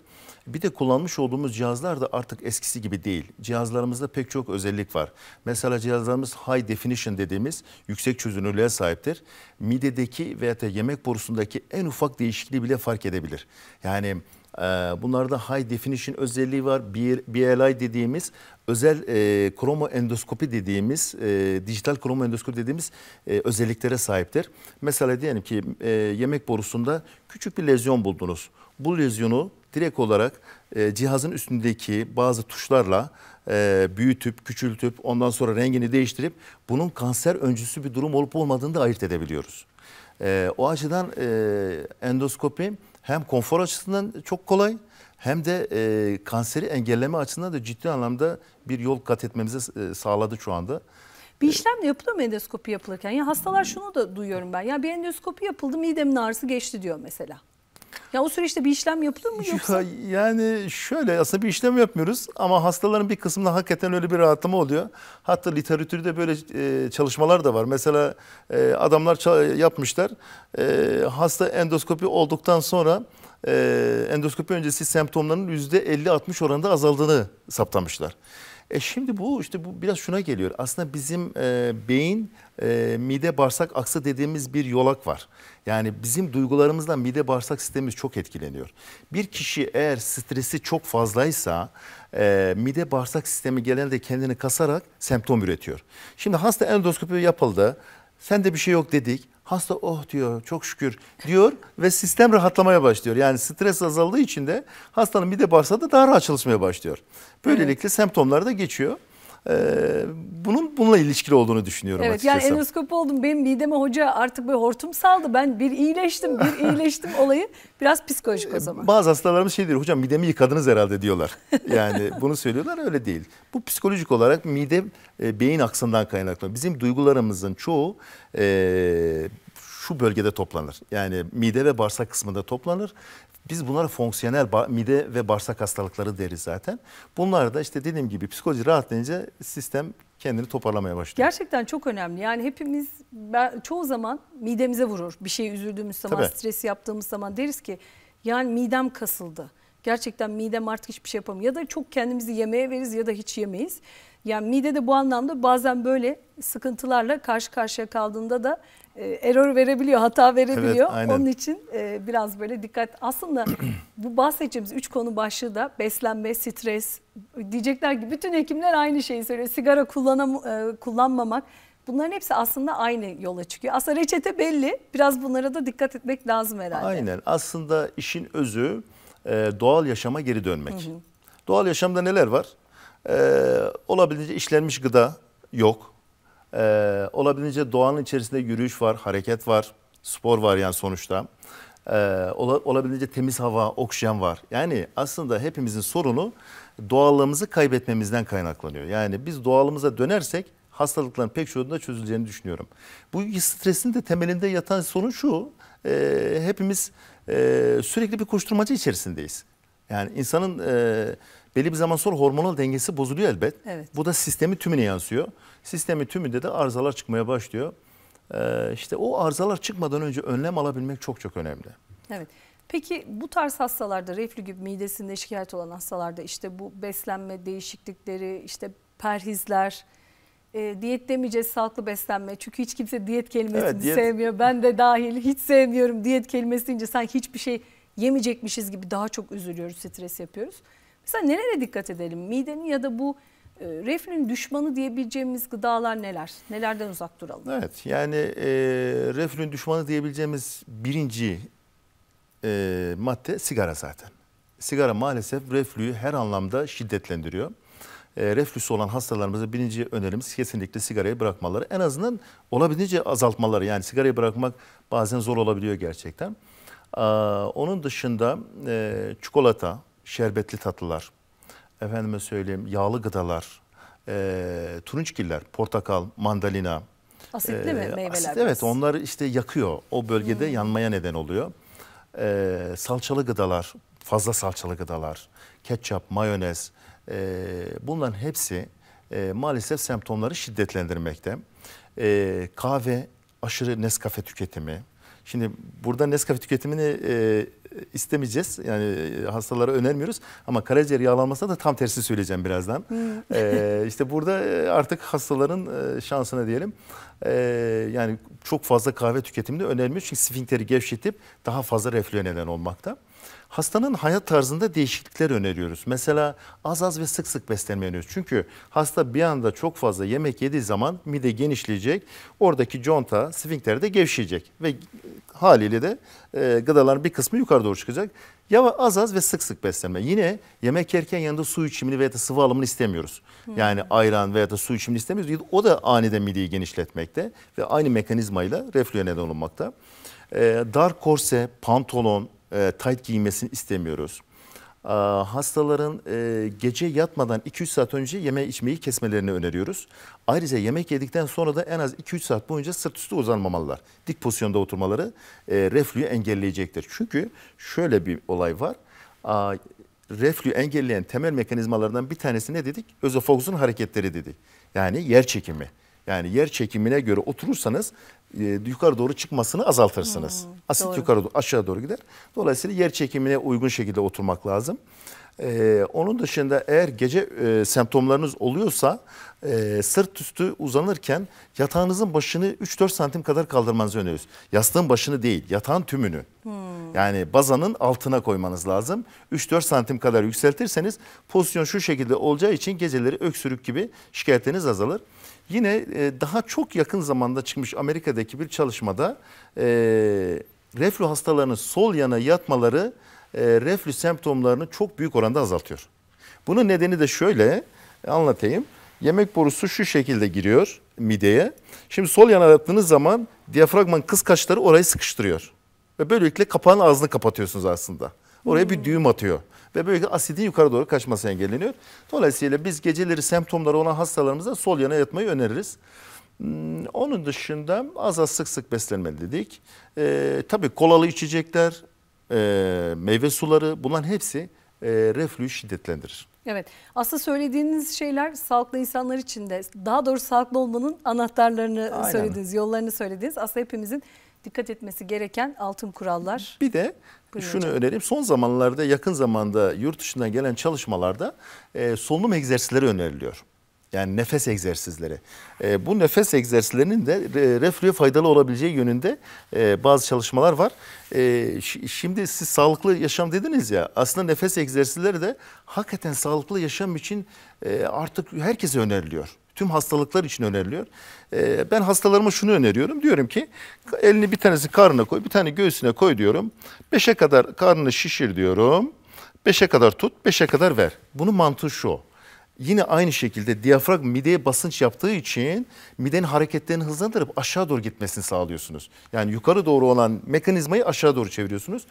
Bir de kullanmış olduğumuz cihazlar da artık eskisi gibi değil. Cihazlarımızda pek çok özellik var. Mesela cihazlarımız high definition dediğimiz yüksek çözünürlüğe sahiptir. Midedeki veya da yemek borusundaki en ufak değişikliği bile fark edebilir. Yani ee, bunlarda high definition özelliği var. BLI dediğimiz özel e, kromo endoskopi dediğimiz e, dijital kromo endoskopi dediğimiz e, özelliklere sahiptir. Mesela diyelim ki e, yemek borusunda küçük bir lezyon buldunuz. Bu lezyonu direkt olarak e, cihazın üstündeki bazı tuşlarla e, büyütüp küçültüp ondan sonra rengini değiştirip bunun kanser öncüsü bir durum olup olmadığını da ayırt edebiliyoruz. E, o açıdan e, endoskopi hem konfor açısından çok kolay hem de e, kanseri engelleme açısından da ciddi anlamda bir yol kat etmemize e, sağladı şu anda. Bir işlem de yapılıyor mu endoskopi yapılırken? Ya hastalar şunu da duyuyorum ben. Ya bir endoskopi yapıldı midemin ağrısı geçti diyor mesela. Ya o süreçte bir işlem yapılır mı yoksa? Yani şöyle aslında bir işlem yapmıyoruz ama hastaların bir kısmında hakikaten öyle bir rahatlama oluyor. Hatta literatürde böyle e, çalışmalar da var. Mesela e, adamlar yapmışlar. E, hasta endoskopi olduktan sonra endoskopi öncesi semptomların %50-60 oranında azaldığını saptamışlar. E şimdi bu işte bu biraz şuna geliyor. Aslında bizim e, beyin, e, mide, bağırsak aksı dediğimiz bir yolak var. Yani bizim duygularımızla mide bağırsak sistemimiz çok etkileniyor. Bir kişi eğer stresi çok fazlaysa e, mide bağırsak sistemi genelde kendini kasarak semptom üretiyor. Şimdi hasta endoskopi yapıldı. Sen de bir şey yok dedik. Hasta oh diyor çok şükür diyor ve sistem rahatlamaya başlıyor. Yani stres azaldığı için de hastanın mide bağırsağı da daha rahat çalışmaya başlıyor. Böylelikle evet. semptomlar da geçiyor. Ee, bunun bununla ilişkili olduğunu düşünüyorum evet, açıkçası. Yani endoskop oldum benim mideme hoca artık böyle hortum saldı ben bir iyileştim bir iyileştim olayı biraz psikolojik o ee, zaman. Bazı hastalarımız şey diyor hocam midemi yıkadınız herhalde diyorlar. Yani bunu söylüyorlar öyle değil. Bu psikolojik olarak mide e, beyin aksından kaynaklı. Bizim duygularımızın çoğu e, şu bölgede toplanır. Yani mide ve bağırsak kısmında toplanır. Biz bunlara fonksiyonel mide ve bağırsak hastalıkları deriz zaten. Bunlar da işte dediğim gibi psikoloji rahatlayınca sistem kendini toparlamaya başlıyor. Gerçekten çok önemli. Yani hepimiz ben, çoğu zaman midemize vurur. Bir şey üzüldüğümüz zaman, Tabii. stres yaptığımız zaman deriz ki yani midem kasıldı. Gerçekten midem artık hiçbir şey yapamıyor. Ya da çok kendimizi yemeğe veririz ya da hiç yemeyiz. Yani mide de bu anlamda bazen böyle sıkıntılarla karşı karşıya kaldığında da e, error verebiliyor, hata verebiliyor. Evet, Onun için e, biraz böyle dikkat. Aslında bu bahsedeceğimiz üç konu başlığı da beslenme, stres. Diyecekler ki bütün hekimler aynı şeyi söylüyor. Sigara kullanam e, kullanmamak. Bunların hepsi aslında aynı yola çıkıyor. Aslında reçete belli. Biraz bunlara da dikkat etmek lazım herhalde. Aynen. Aslında işin özü doğal yaşama geri dönmek. Hı hı. Doğal yaşamda neler var? Ee, olabildiğince işlenmiş gıda yok. Ee, olabildiğince doğanın içerisinde yürüyüş var, hareket var, spor var yani sonuçta. Ee, olabildiğince temiz hava, oksijen var. Yani aslında hepimizin sorunu doğallığımızı kaybetmemizden kaynaklanıyor. Yani biz doğalımıza dönersek hastalıkların pek çoğunda çözüleceğini düşünüyorum. Bu stresin de temelinde yatan sorun şu, e, hepimiz e, sürekli bir koşturmaca içerisindeyiz. Yani insanın e, belli bir zaman sonra hormonal dengesi bozuluyor elbet. Evet. Bu da sistemi tümüne yansıyor. Sistemi tümünde de arızalar çıkmaya başlıyor. Ee, işte o arızalar çıkmadan önce önlem alabilmek çok çok önemli. Evet. Peki bu tarz hastalarda reflü gibi midesinde şikayet olan hastalarda işte bu beslenme değişiklikleri, işte perhizler, e, diyet demeyeceğiz sağlıklı beslenme. Çünkü hiç kimse diyet kelimesini evet, diyet... sevmiyor. Ben de dahil hiç sevmiyorum diyet kelimesi deyince sanki hiçbir şey yemeyecekmişiz gibi daha çok üzülüyoruz, stres yapıyoruz. Mesela nerelere dikkat edelim? Midenin ya da bu e, reflün düşmanı diyebileceğimiz gıdalar neler? Nelerden uzak duralım? Evet yani e, reflün düşmanı diyebileceğimiz birinci e, madde sigara zaten. Sigara maalesef reflüyü her anlamda şiddetlendiriyor. E, reflüsü olan hastalarımıza birinci önerimiz kesinlikle sigarayı bırakmaları. En azından olabildiğince azaltmaları. Yani sigarayı bırakmak bazen zor olabiliyor gerçekten. Ee, onun dışında e, çikolata, şerbetli tatlılar, efendime söyleyeyim yağlı gıdalar, e, turunçgiller, portakal, mandalina. Asitli e, mi meyveler? Asit, evet onlar işte yakıyor. O bölgede hmm. yanmaya neden oluyor. E, salçalı gıdalar, fazla salçalı gıdalar, ketçap, mayonez e, bunların hepsi e, maalesef semptomları şiddetlendirmekte. E, kahve, aşırı Nescafe tüketimi. Şimdi burada Nescafe tüketimini... E, istemeyeceğiz. Yani e, hastalara önermiyoruz. Ama karaciğer yağlanmasına da tam tersi söyleyeceğim birazdan. Hmm. ee, işte burada e, artık hastaların e, şansına diyelim. Ee, yani çok fazla kahve tüketimini önermiyoruz. Çünkü sfinkleri gevşetip daha fazla reflüye neden olmakta. Hastanın hayat tarzında değişiklikler öneriyoruz. Mesela az az ve sık sık beslenmeyi öneriyoruz. Çünkü hasta bir anda çok fazla yemek yediği zaman mide genişleyecek. Oradaki conta, sfinkter de gevşeyecek. Ve haliyle de e, gıdaların bir kısmı yukarı doğru çıkacak. Ya az az ve sık sık beslenme. Yine yemek yerken yanında su içimini veya da sıvı alımını istemiyoruz. Hmm. Yani ayran veya da su içimini istemiyoruz. O da aniden mideyi genişletmekte ve aynı mekanizmayla reflüye neden olunmakta. E, dar korse, pantolon, e, tight giymesini istemiyoruz. E, hastaların e, gece yatmadan 2-3 saat önce yeme içmeyi kesmelerini öneriyoruz. Ayrıca yemek yedikten sonra da en az 2-3 saat boyunca sırt üstü uzanmamalılar. Dik pozisyonda oturmaları e, reflüyü engelleyecektir. Çünkü şöyle bir olay var. E, reflü engelleyen temel mekanizmalardan bir tanesi ne dedik? Özofagusun hareketleri dedik. Yani yer çekimi. Yani yer çekimine göre oturursanız e, yukarı doğru çıkmasını azaltırsınız. Hmm, Asit doğru. yukarı doğru, aşağı doğru gider. Dolayısıyla yer çekimine uygun şekilde oturmak lazım. Ee, onun dışında eğer gece e, semptomlarınız oluyorsa e, sırt üstü uzanırken yatağınızın başını 3-4 santim kadar kaldırmanızı öneriyoruz. Yastığın başını değil yatağın tümünü. Hmm. Yani bazanın altına koymanız lazım. 3-4 santim kadar yükseltirseniz pozisyon şu şekilde olacağı için geceleri öksürük gibi şikayetleriniz azalır. Yine e, daha çok yakın zamanda çıkmış Amerika'daki bir çalışmada e, reflü hastalarının sol yana yatmaları e, reflü semptomlarını çok büyük oranda azaltıyor. Bunun nedeni de şöyle anlatayım. Yemek borusu şu şekilde giriyor mideye. Şimdi sol yana yattığınız zaman diyafragmanın kaşları orayı sıkıştırıyor. Ve böylelikle kapağın ağzını kapatıyorsunuz aslında. Oraya bir hmm. düğüm atıyor ve böylelikle asidin yukarı doğru kaçması engelleniyor. Dolayısıyla biz geceleri semptomları olan hastalarımıza sol yana yatmayı öneririz. Hmm, onun dışında az az sık sık beslenmeli dedik. Ee, tabii kolalı içecekler, e, meyve suları bunların hepsi e, reflüyü şiddetlendirir. Evet aslında söylediğiniz şeyler sağlıklı insanlar için de daha doğrusu sağlıklı olmanın anahtarlarını Aynen. söylediniz, yollarını söylediniz. Aslında hepimizin dikkat etmesi gereken altın kurallar. Bir de Buyurun şunu hocam. önereyim. Son zamanlarda yakın zamanda yurt dışından gelen çalışmalarda e, solunum egzersizleri öneriliyor. Yani nefes egzersizleri. E, bu nefes egzersizlerinin de e, reflüye faydalı olabileceği yönünde e, bazı çalışmalar var. E, şimdi siz sağlıklı yaşam dediniz ya aslında nefes egzersizleri de hakikaten sağlıklı yaşam için e, artık herkese öneriliyor. Tüm hastalıklar için öneriliyor. E, ben hastalarıma şunu öneriyorum. Diyorum ki elini bir tanesi karnına koy, bir tane göğsüne koy diyorum. Beşe kadar karnını şişir diyorum. Beşe kadar tut, beşe kadar ver. Bunun mantığı şu. Yine aynı şekilde diyafragm mideye basınç yaptığı için midenin hareketlerini hızlandırıp aşağı doğru gitmesini sağlıyorsunuz. Yani yukarı doğru olan mekanizmayı aşağı doğru çeviriyorsunuz.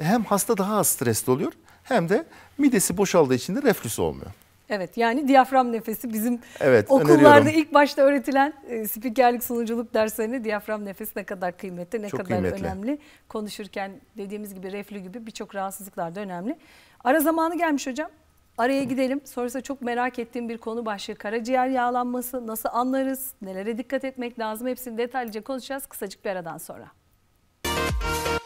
Hem hasta daha az stresli oluyor hem de midesi boşaldığı için de reflüsü olmuyor. Evet yani diyafram nefesi bizim evet, okullarda öneriyorum. ilk başta öğretilen e, spikerlik sunuculuk derslerinde diyafram nefesi ne kadar kıymetli, ne Çok kadar kıymetli. önemli. Konuşurken dediğimiz gibi reflü gibi birçok rahatsızlıklar da önemli. Ara zamanı gelmiş hocam. Araya gidelim. Sonrasında çok merak ettiğim bir konu başlığı karaciğer yağlanması. Nasıl anlarız? Nelere dikkat etmek lazım? Hepsini detaylıca konuşacağız kısacık bir aradan sonra. Müzik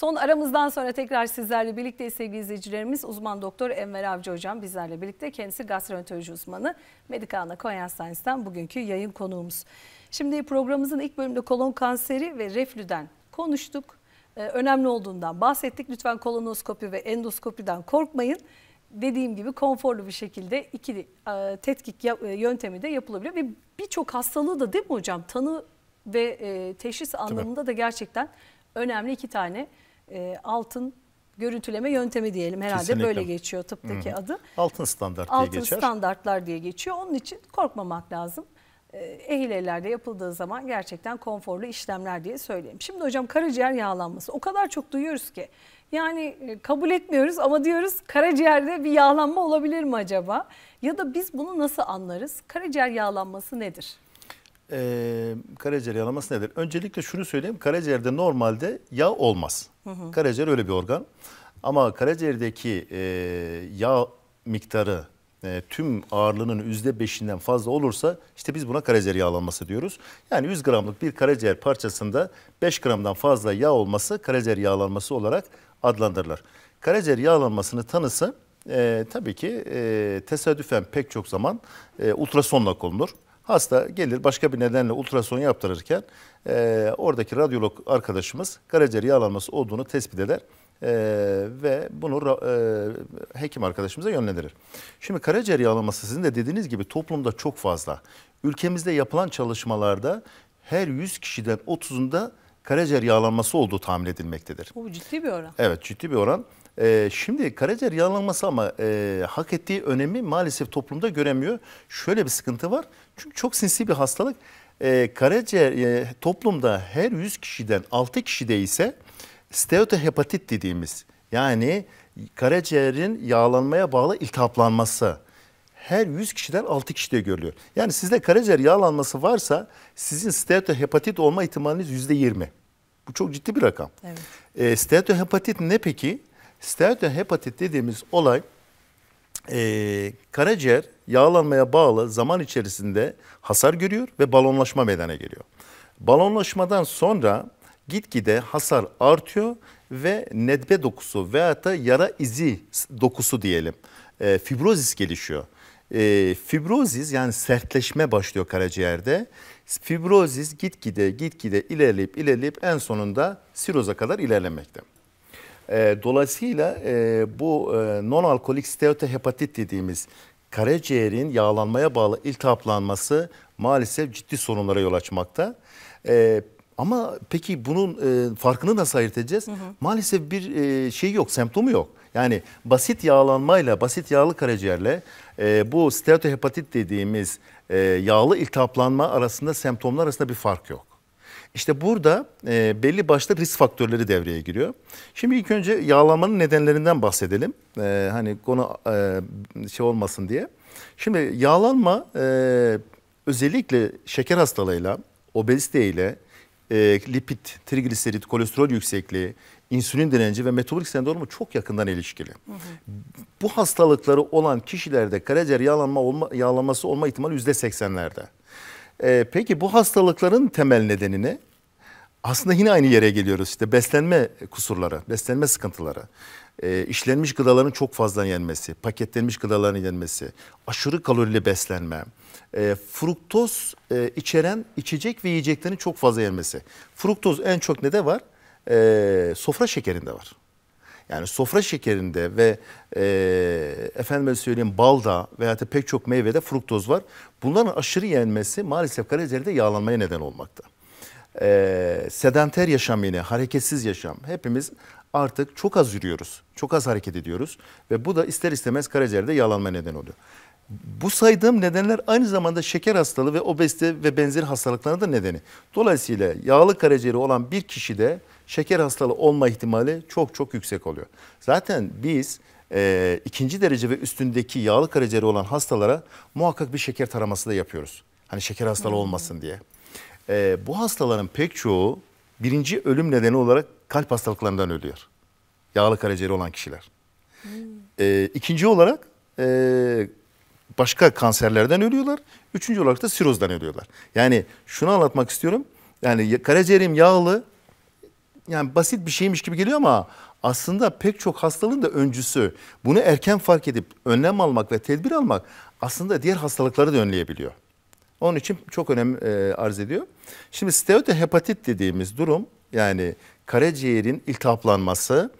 Son aramızdan sonra tekrar sizlerle birlikte sevgili izleyicilerimiz uzman doktor Enver Avcı hocam bizlerle birlikte kendisi gastroenteroloji uzmanı Medicana Konya Science'den bugünkü yayın konuğumuz. Şimdi programımızın ilk bölümünde kolon kanseri ve reflüden konuştuk. Ee, önemli olduğundan bahsettik. Lütfen kolonoskopi ve endoskopiden korkmayın. Dediğim gibi konforlu bir şekilde ikili e, tetkik yap, e, yöntemi de yapılabiliyor. Ve birçok hastalığı da değil mi hocam tanı ve e, teşhis anlamında da gerçekten önemli iki tane e, altın görüntüleme yöntemi diyelim herhalde Kesinlikle. böyle geçiyor tıptaki Hı adı. Altın standart altın geçer. Altın standartlar diye geçiyor. Onun için korkmamak lazım. E, Ehil yapıldığı zaman gerçekten konforlu işlemler diye söyleyeyim. Şimdi hocam karaciğer yağlanması o kadar çok duyuyoruz ki. Yani e, kabul etmiyoruz ama diyoruz karaciğerde bir yağlanma olabilir mi acaba? Ya da biz bunu nasıl anlarız? Karaciğer yağlanması nedir? e, karaciğer yalaması nedir? Öncelikle şunu söyleyeyim. Karaciğerde normalde yağ olmaz. Hı hı. Karaciğer öyle bir organ. Ama karaciğerdeki e, yağ miktarı e, tüm ağırlığının %5'inden fazla olursa işte biz buna karaciğer yağlanması diyoruz. Yani 100 gramlık bir karaciğer parçasında 5 gramdan fazla yağ olması karaciğer yağlanması olarak adlandırılır. Karaciğer yağlanmasını tanısı e, tabii ki e, tesadüfen pek çok zaman e, ultrasonla konulur. Hasta gelir başka bir nedenle ultrason yaptırırken e, oradaki radyolog arkadaşımız karaciğer yağlanması olduğunu tespit eder. E, ve bunu e, hekim arkadaşımıza yönlendirir. Şimdi karaciğer yağlanması sizin de dediğiniz gibi toplumda çok fazla. Ülkemizde yapılan çalışmalarda her 100 kişiden 30'unda karaciğer yağlanması olduğu tahmin edilmektedir. Bu ciddi bir oran. Evet ciddi bir oran. E, şimdi karaciğer yağlanması ama e, hak ettiği önemi maalesef toplumda göremiyor. Şöyle bir sıkıntı var. Çünkü çok sinsi bir hastalık. E, karaciğer e, toplumda her 100 kişiden 6 kişide ise steatohepatit dediğimiz yani karaciğerin yağlanmaya bağlı iltihaplanması her 100 kişiden 6 kişide görülüyor. Yani sizde karaciğer yağlanması varsa sizin steatohepatit olma ihtimaliniz %20. Bu çok ciddi bir rakam. Evet. E, ee, steatohepatit ne peki? Steatohepatit dediğimiz olay e, karaciğer yağlanmaya bağlı zaman içerisinde hasar görüyor ve balonlaşma meydana geliyor. Balonlaşmadan sonra gitgide hasar artıyor ve nedbe dokusu veya da yara izi dokusu diyelim e, fibrozis gelişiyor. E, fibrozis yani sertleşme başlıyor karaciğerde. Fibrozis gitgide gitgide ilerleyip ilerleyip en sonunda siroza kadar ilerlemekte. E, dolayısıyla e, bu e, non-alkolik steatohepatit dediğimiz karaciğerin yağlanmaya bağlı iltihaplanması maalesef ciddi sorunlara yol açmakta. E, ama peki bunun e, farkını nasıl ayırt edeceğiz? Hı hı. Maalesef bir e, şey yok, semptomu yok. Yani basit yağlanmayla, basit yağlı karaciğerle e, bu steatohepatit dediğimiz e, yağlı iltihaplanma arasında, semptomlar arasında bir fark yok. İşte burada e, belli başlı risk faktörleri devreye giriyor. Şimdi ilk önce yağlanmanın nedenlerinden bahsedelim. E, hani konu e, şey olmasın diye. Şimdi yağlanma e, özellikle şeker hastalığıyla, obeziteyle, e, lipid, trigliserit, kolesterol yüksekliği, insülin direnci ve metabolik sendromu çok yakından ilişkili. Hı hı. Bu hastalıkları olan kişilerde karaciğer yağlanma olma, yağlanması olma ihtimali %80'lerde. E, peki bu hastalıkların temel nedeni ne? Aslında yine aynı yere geliyoruz işte beslenme kusurları, beslenme sıkıntıları. E, işlenmiş gıdaların çok fazla yenmesi, paketlenmiş gıdaların yenmesi, aşırı kalorili beslenme, e, fruktoz e, içeren içecek ve yiyeceklerin çok fazla yenmesi. Fruktoz en çok ne de var? E, sofra şekerinde var. Yani sofra şekerinde ve e, efendime söyleyeyim balda veya da pek çok meyvede fruktoz var. Bunların aşırı yenmesi maalesef karaciğerde yağlanmaya neden olmakta. E, sedanter yaşam yine, hareketsiz yaşam. Hepimiz artık çok az yürüyoruz, çok az hareket ediyoruz ve bu da ister istemez karaciğerde yağlanma neden oluyor. Bu saydığım nedenler aynı zamanda şeker hastalığı ve obezite ve benzeri hastalıkların da nedeni. Dolayısıyla yağlı karaciğeri olan bir kişide şeker hastalığı olma ihtimali çok çok yüksek oluyor. Zaten biz e, ikinci derece ve üstündeki yağlı karaciğeri olan hastalara muhakkak bir şeker taraması da yapıyoruz. Hani şeker hastalığı olmasın diye. E, bu hastaların pek çoğu birinci ölüm nedeni olarak kalp hastalıklarından ölüyor. Yağlı karaciğeri olan kişiler. Hmm. E, ikinci olarak e, başka kanserlerden ölüyorlar. Üçüncü olarak da sirozdan ölüyorlar. Yani şunu anlatmak istiyorum. Yani karaciğerim yağlı yani basit bir şeymiş gibi geliyor ama aslında pek çok hastalığın da öncüsü. Bunu erken fark edip önlem almak ve tedbir almak aslında diğer hastalıkları da önleyebiliyor. Onun için çok önem e, arz ediyor. Şimdi steatohepatit dediğimiz durum yani karaciğerin iltihaplanması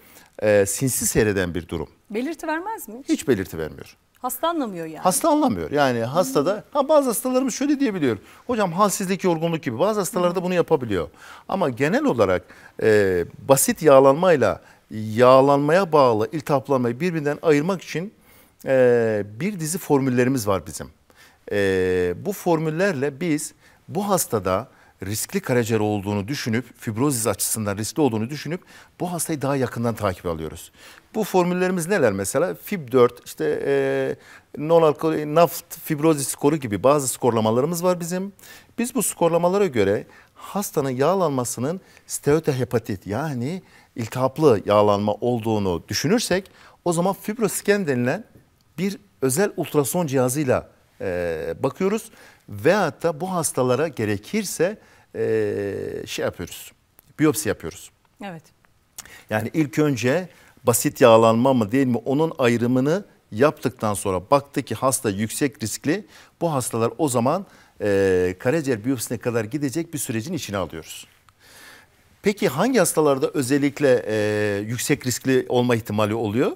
e, sinsi seyreden bir durum. Belirti vermez mi? Hiç belirti vermiyor. Hasta anlamıyor yani. Hasta anlamıyor. Yani hastada hmm. ha bazı hastalarımız şöyle diyebiliyor. Hocam halsizlik yorgunluk gibi bazı hastalarda hmm. bunu yapabiliyor. Ama genel olarak e, basit yağlanmayla yağlanmaya bağlı iltihaplanmayı birbirinden ayırmak için e, bir dizi formüllerimiz var bizim. E, bu formüllerle biz bu hastada riskli karaciğer olduğunu düşünüp fibrozis açısından riskli olduğunu düşünüp bu hastayı daha yakından takip alıyoruz. Bu formüllerimiz neler mesela? Fib4 işte e, non alkol naft fibrozis skoru gibi bazı skorlamalarımız var bizim. Biz bu skorlamalara göre hastanın yağlanmasının steatohepatit yani iltihaplı yağlanma olduğunu düşünürsek o zaman fibrosken denilen bir özel ultrason cihazıyla e, bakıyoruz veyahut da bu hastalara gerekirse e, şey yapıyoruz, biyopsi yapıyoruz. Evet. Yani ilk önce basit yağlanma mı değil mi onun ayrımını yaptıktan sonra baktı ki hasta yüksek riskli bu hastalar o zaman e, karaciğer biyopsisine kadar gidecek bir sürecin içine alıyoruz. Peki hangi hastalarda özellikle e, yüksek riskli olma ihtimali oluyor?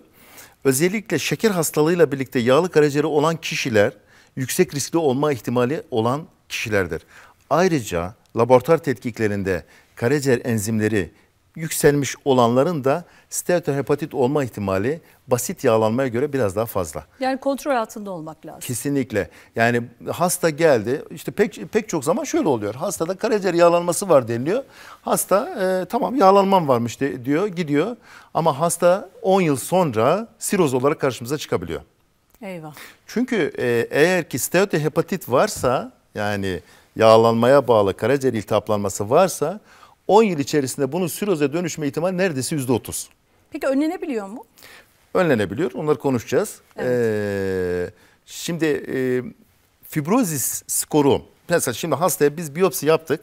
Özellikle şeker hastalığıyla birlikte yağlı karaciğeri olan kişiler yüksek riskli olma ihtimali olan kişilerdir. Ayrıca laboratuvar tetkiklerinde karaciğer enzimleri yükselmiş olanların da steatohepatit olma ihtimali basit yağlanmaya göre biraz daha fazla. Yani kontrol altında olmak lazım. Kesinlikle. Yani hasta geldi İşte pek pek çok zaman şöyle oluyor. Hastada karaciğer yağlanması var deniliyor. Hasta e, tamam yağlanmam varmış de, diyor gidiyor ama hasta 10 yıl sonra siroz olarak karşımıza çıkabiliyor. Eyvah. Çünkü e, eğer ki steatohepatit varsa yani yağlanmaya bağlı karaciğer iltihaplanması varsa 10 yıl içerisinde bunun siroze dönüşme ihtimali neredeyse %30. Peki önlenebiliyor mu? Önlenebiliyor. Onları konuşacağız. Evet. Ee, şimdi e, fibrozis skoru. Mesela şimdi hastaya biz biyopsi yaptık.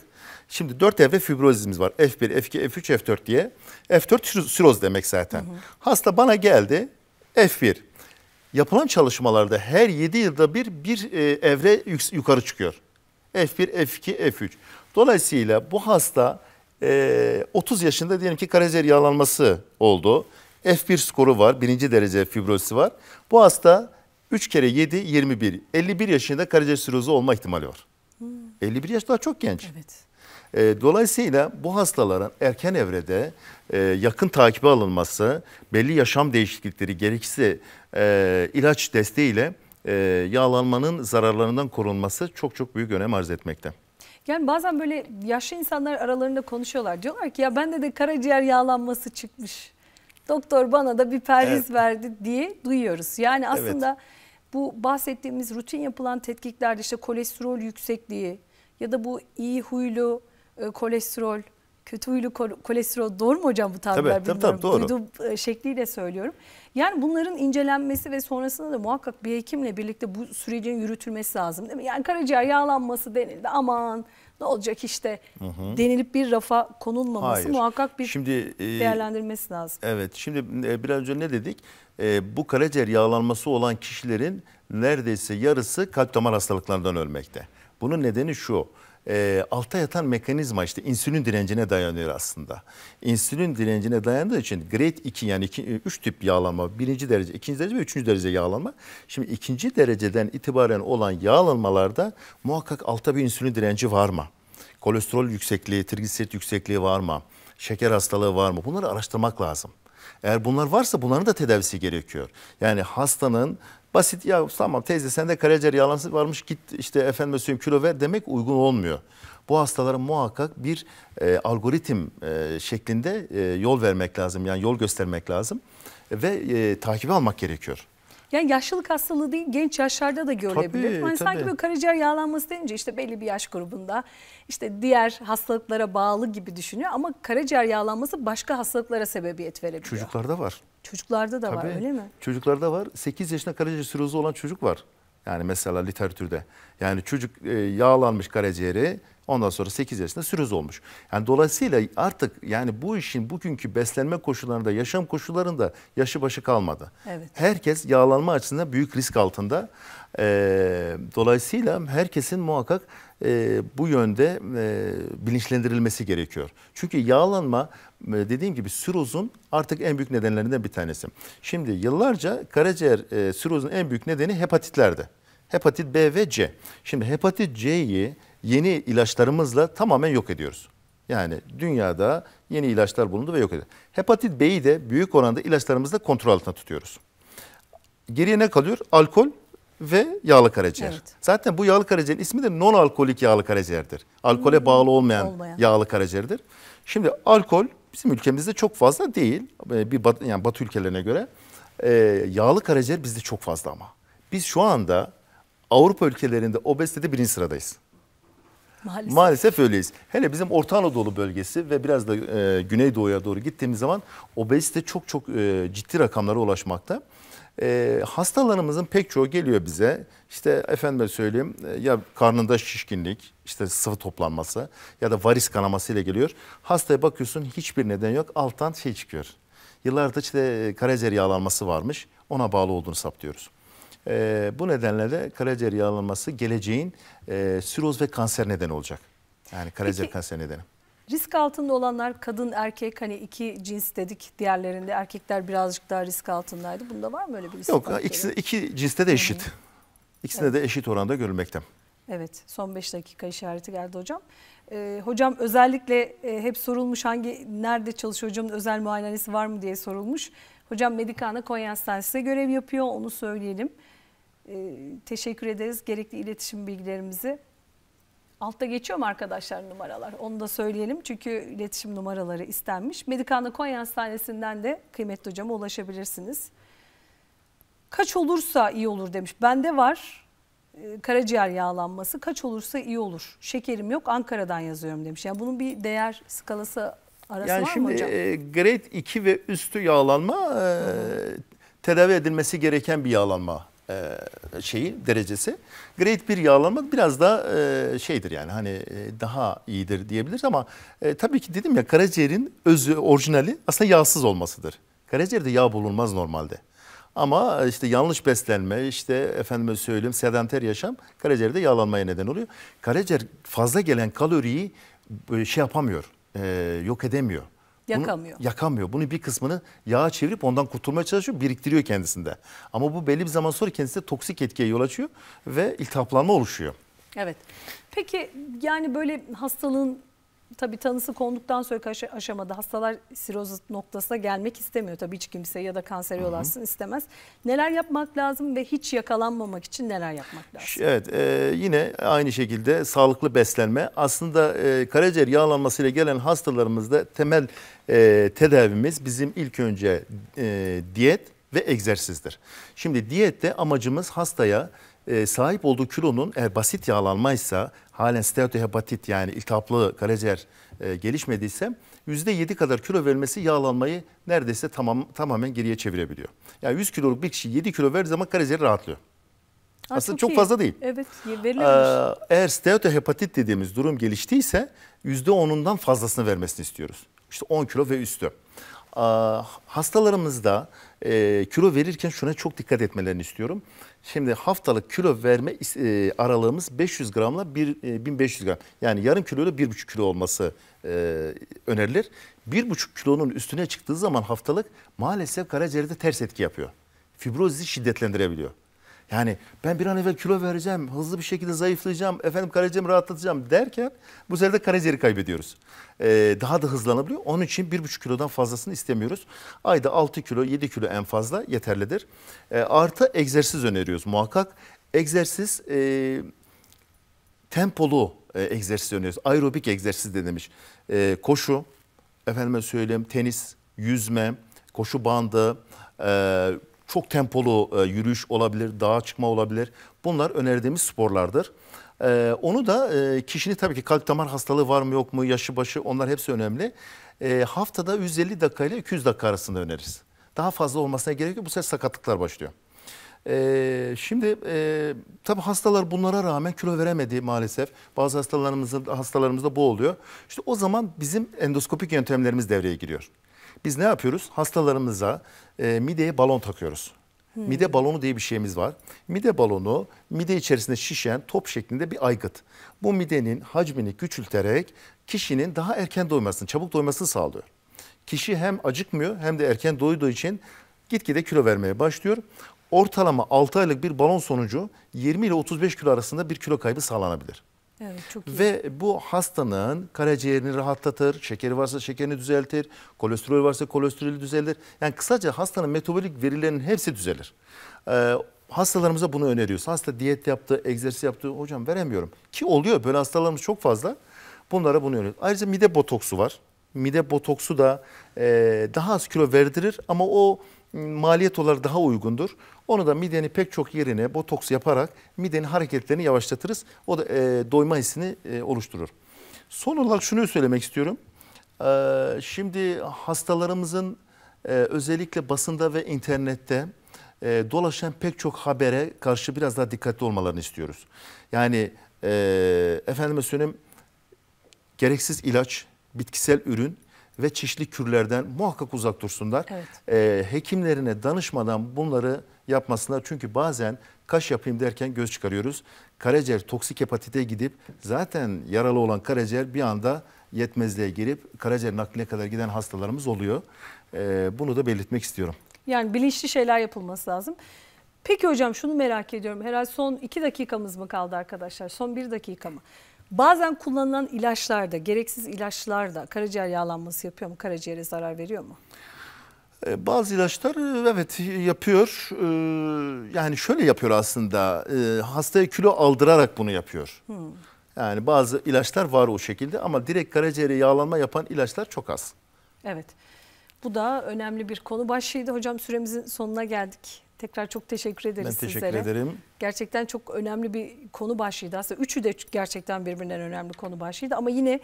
Şimdi 4F fibrozimiz var. F1, F2, F3, F4 diye. F4 siroz demek zaten. Hı hı. Hasta bana geldi. F1 yapılan çalışmalarda her 7 yılda bir bir e, evre yukarı çıkıyor. F1, F2, F3. Dolayısıyla bu hasta 30 e, yaşında diyelim ki karaciğer yağlanması oldu. F1 skoru var, birinci derece fibrozisi var. Bu hasta 3 kere 7, 21. 51 yaşında karaciğer sirozu olma ihtimali var. Hmm. 51 yaş daha çok genç. Evet. E, dolayısıyla bu hastaların erken evrede e, yakın takibe alınması, belli yaşam değişiklikleri gerekirse e, ilaç desteğiyle e, yağlanmanın zararlarından korunması çok çok büyük önem arz etmekte. Yani bazen böyle yaşlı insanlar aralarında konuşuyorlar. Diyorlar ki ya bende de karaciğer yağlanması çıkmış. Doktor bana da bir perhiz evet. verdi diye duyuyoruz. Yani aslında evet. bu bahsettiğimiz rutin yapılan tetkiklerde işte kolesterol yüksekliği ya da bu iyi huylu e, kolesterol, kötü huylu kolesterol doğru mu hocam bu tabirler tabii, bilmiyorum. Tabii, tabii, doğru. E, şekliyle söylüyorum. Yani bunların incelenmesi ve sonrasında da muhakkak bir hekimle birlikte bu sürecin yürütülmesi lazım değil mi? Yani karaciğer yağlanması denildi aman ne olacak işte hı hı. denilip bir rafa konulmaması Hayır. muhakkak bir şimdi, e, değerlendirmesi lazım. Evet şimdi biraz önce ne dedik? bu karaciğer yağlanması olan kişilerin neredeyse yarısı kalp damar hastalıklarından ölmekte. Bunun nedeni şu e, ee, altta yatan mekanizma işte insülin direncine dayanıyor aslında. İnsülin direncine dayandığı için grade 2 yani 2, 3 tip yağlanma birinci derece, ikinci derece ve üçüncü derece yağlanma. Şimdi ikinci dereceden itibaren olan yağlanmalarda muhakkak altta bir insülin direnci var mı? Kolesterol yüksekliği, trigliserit yüksekliği var mı? Şeker hastalığı var mı? Bunları araştırmak lazım. Eğer bunlar varsa bunların da tedavisi gerekiyor. Yani hastanın Basit ya tamam teyze sende karaciğer yağlantısı varmış git işte efendim söyleyeyim kilo ver demek uygun olmuyor. Bu hastalara muhakkak bir e, algoritm e, şeklinde e, yol vermek lazım yani yol göstermek lazım ve e, takibi almak gerekiyor. Yani yaşlılık hastalığı değil genç yaşlarda da görülebilir. Tabii, yani tabii. Sanki böyle karaciğer yağlanması denince işte belli bir yaş grubunda işte diğer hastalıklara bağlı gibi düşünüyor ama karaciğer yağlanması başka hastalıklara sebebiyet verebiliyor. Çocuklarda var. Çocuklarda da Tabii, var öyle mi? Çocuklarda var. 8 yaşında karaciğer sirozu olan çocuk var. Yani mesela literatürde. Yani çocuk e, yağlanmış karaciğeri ondan sonra 8 yaşında siroz olmuş. Yani dolayısıyla artık yani bu işin bugünkü beslenme koşullarında, yaşam koşullarında yaşı başı kalmadı. Evet. Herkes yağlanma açısından büyük risk altında. E, dolayısıyla herkesin muhakkak e, bu yönde e, bilinçlendirilmesi gerekiyor. Çünkü yağlanma e, dediğim gibi sirozun artık en büyük nedenlerinden bir tanesi. Şimdi yıllarca karaciğer e, sirozun en büyük nedeni hepatitlerdi. Hepatit B ve C. Şimdi hepatit C'yi yeni ilaçlarımızla tamamen yok ediyoruz. Yani dünyada yeni ilaçlar bulundu ve yok edildi. Hepatit B'yi de büyük oranda ilaçlarımızla kontrol altına tutuyoruz. Geriye ne kalıyor? Alkol ve yağlı karaciğer. Evet. Zaten bu yağlı karaciğerin ismi de non alkolik yağlı karaciğerdir. Alkole hmm. bağlı olmayan, olmayan yağlı karaciğerdir. Şimdi alkol bizim ülkemizde çok fazla değil. Ee, bir bat, yani Batı ülkelerine göre e, yağlı karaciğer bizde çok fazla ama. Biz şu anda Avrupa ülkelerinde obezitede birinci sıradayız. Maalesef. Maalesef öyleyiz. Hele bizim Orta Anadolu bölgesi ve biraz da e, Güneydoğu'ya doğru gittiğimiz zaman obezite çok çok e, ciddi rakamlara ulaşmakta. E, hastalarımızın pek çoğu geliyor bize. İşte efendime söyleyeyim e, ya karnında şişkinlik, işte sıvı toplanması ya da varis kanaması ile geliyor. Hastaya bakıyorsun hiçbir neden yok. Alttan şey çıkıyor. Yıllardır işte e, karaciğer yağlanması varmış. Ona bağlı olduğunu saptıyoruz. E, bu nedenle de karaciğer yağlanması geleceğin e, siroz ve kanser nedeni olacak. Yani karaciğer Peki. kanser nedeni. Risk altında olanlar kadın erkek hani iki cins dedik diğerlerinde erkekler birazcık daha risk altındaydı. Bunda var mı öyle bir risk? Yok faktörü? ikisi, iki cinste de eşit. Hı -hı. İkisinde evet. de eşit oranda görülmekte. Evet son 5 dakika işareti geldi hocam. Ee, hocam özellikle e, hep sorulmuş hangi nerede çalışıyor hocamın özel muayenesi var mı diye sorulmuş. Hocam Medikana Konya Hastanesi'nde görev yapıyor onu söyleyelim. Ee, teşekkür ederiz gerekli iletişim bilgilerimizi Altta geçiyor mu arkadaşlar numaralar? Onu da söyleyelim çünkü iletişim numaraları istenmiş. Medikanlı Konya Hastanesi'nden de kıymetli hocama ulaşabilirsiniz. Kaç olursa iyi olur demiş. Bende var ee, karaciğer yağlanması kaç olursa iyi olur. Şekerim yok Ankara'dan yazıyorum demiş. Yani bunun bir değer skalası arası yani var şimdi, mı hocam? E, grade 2 ve üstü yağlanma e, tedavi edilmesi gereken bir yağlanma e, şeyi derecesi. Grade 1 yağlanma biraz da e, şeydir yani hani e, daha iyidir diyebiliriz ama tabii ki dedim ya karaciğerin özü orijinali aslında yağsız olmasıdır. Karaciğerde yağ bulunmaz normalde. Ama işte yanlış beslenme, işte efendime söyleyeyim sedanter yaşam karaciğerde yağlanmaya neden oluyor. Karaciğer fazla gelen kaloriyi şey yapamıyor, yok edemiyor. Yakamıyor. Bunu yakamıyor. Bunu bir kısmını yağa çevirip ondan kurtulmaya çalışıyor, biriktiriyor kendisinde. Ama bu belli bir zaman sonra kendisinde toksik etkiye yol açıyor ve iltihaplanma oluşuyor. Evet. Peki yani böyle hastalığın Tabi tanısı konduktan sonra aşamada hastalar siroz noktasına gelmek istemiyor. tabi hiç kimse ya da kanseri olasın istemez. Neler yapmak lazım ve hiç yakalanmamak için neler yapmak lazım? Evet e, yine aynı şekilde sağlıklı beslenme. Aslında e, karaciğer yağlanmasıyla gelen hastalarımızda temel e, tedavimiz bizim ilk önce e, diyet ve egzersizdir. Şimdi diyette amacımız hastaya e, sahip olduğu kilonun eğer basit yağlanmaysa halen steatohepatit yani iltihaplı karaciğer e, gelişmediyse %7 kadar kilo vermesi yağlanmayı neredeyse tamam, tamamen geriye çevirebiliyor. Yani 100 kiloluk bir kişi 7 kilo verdiği zaman karaciğeri rahatlıyor. Ha, Aslında çok, çok fazla değil. Evet verilmiş. Ee, eğer steatohepatit dediğimiz durum geliştiyse %10'undan fazlasını vermesini istiyoruz. İşte 10 kilo ve üstü. Ee, hastalarımızda e, kilo verirken şuna çok dikkat etmelerini istiyorum. Şimdi haftalık kilo verme e, aralığımız 500 gramla 1500 e, gram. Yani yarım kilo ile 1,5 kilo olması e, önerilir. 1,5 kilonun üstüne çıktığı zaman haftalık maalesef karaciğerde ters etki yapıyor. Fibrozisi şiddetlendirebiliyor. Yani ben bir an evvel kilo vereceğim, hızlı bir şekilde zayıflayacağım, efendim karaciğerimi rahatlatacağım derken bu sefer de karaciğeri kaybediyoruz. Ee, daha da hızlanabiliyor. Onun için 1,5 kilodan fazlasını istemiyoruz. Ayda 6 kilo, 7 kilo en fazla yeterlidir. Ee, artı egzersiz öneriyoruz muhakkak. Egzersiz e, tempolu e, egzersiz öneriyoruz. Aerobik egzersiz de demiş. E, koşu, efendime söyleyeyim tenis, yüzme, koşu bandı, e, çok tempolu e, yürüyüş olabilir, dağa çıkma olabilir. Bunlar önerdiğimiz sporlardır. E, onu da e, kişinin tabii ki kalp damar hastalığı var mı yok mu, yaşı başı onlar hepsi önemli. E, haftada 150 dakika ile 200 dakika arasında öneririz. Daha fazla olmasına gerek yok. Bu sefer sakatlıklar başlıyor. Ee, şimdi e, tabii hastalar bunlara rağmen kilo veremedi maalesef. Bazı hastalarımızın hastalarımızda bu oluyor. İşte o zaman bizim endoskopik yöntemlerimiz devreye giriyor. Biz ne yapıyoruz? Hastalarımıza e, mideye balon takıyoruz. Hmm. Mide balonu diye bir şeyimiz var. Mide balonu mide içerisinde şişen top şeklinde bir aygıt. Bu midenin hacmini küçülterek kişinin daha erken doymasını, çabuk doymasını sağlıyor. Kişi hem acıkmıyor hem de erken doyduğu için gitgide kilo vermeye başlıyor. Ortalama 6 aylık bir balon sonucu 20 ile 35 kilo arasında bir kilo kaybı sağlanabilir. Evet, çok iyi. Ve bu hastanın karaciğerini rahatlatır, şekeri varsa şekerini düzeltir, kolesterol varsa kolesterolü düzelir. Yani kısaca hastanın metabolik verilerinin hepsi düzelir. Ee, hastalarımıza bunu öneriyoruz. Hasta diyet yaptı, egzersiz yaptı. Hocam veremiyorum. Ki oluyor böyle hastalarımız çok fazla. Bunlara bunu öneriyoruz. Ayrıca mide botoksu var. Mide botoksu da e, daha az kilo verdirir ama o maliyet olarak daha uygundur. Onu da midenin pek çok yerine botoks yaparak midenin hareketlerini yavaşlatırız. O da e, doyma hissini e, oluşturur. Son olarak şunu söylemek istiyorum. E, şimdi hastalarımızın e, özellikle basında ve internette e, dolaşan pek çok habere karşı biraz daha dikkatli olmalarını istiyoruz. Yani e, efendime söyleyeyim gereksiz ilaç, bitkisel ürün ve çeşitli kürlerden muhakkak uzak dursunlar. Evet. E, hekimlerine danışmadan bunları yapmasınlar. Çünkü bazen kaş yapayım derken göz çıkarıyoruz. Karaciğer toksik hepatite gidip zaten yaralı olan karaciğer bir anda yetmezliğe girip karaciğer nakline kadar giden hastalarımız oluyor. E, bunu da belirtmek istiyorum. Yani bilinçli şeyler yapılması lazım. Peki hocam şunu merak ediyorum. Herhalde son iki dakikamız mı kaldı arkadaşlar? Son bir dakika mı? Bazen kullanılan ilaçlarda, gereksiz ilaçlarda karaciğer yağlanması yapıyor mu? Karaciğere zarar veriyor mu? E, bazı ilaçlar e, evet yapıyor. E, yani şöyle yapıyor aslında. Hastaya kilo aldırarak bunu yapıyor. Hmm. Yani bazı ilaçlar var o şekilde ama direkt karaciğere yağlanma yapan ilaçlar çok az. Evet. Bu da önemli bir konu başlığıydı. Hocam süremizin sonuna geldik. Tekrar çok teşekkür ederiz ben teşekkür sizlere. ederim. Gerçekten çok önemli bir konu başlığıydı. Aslında üçü de gerçekten birbirinden önemli konu başlığıydı. Ama yine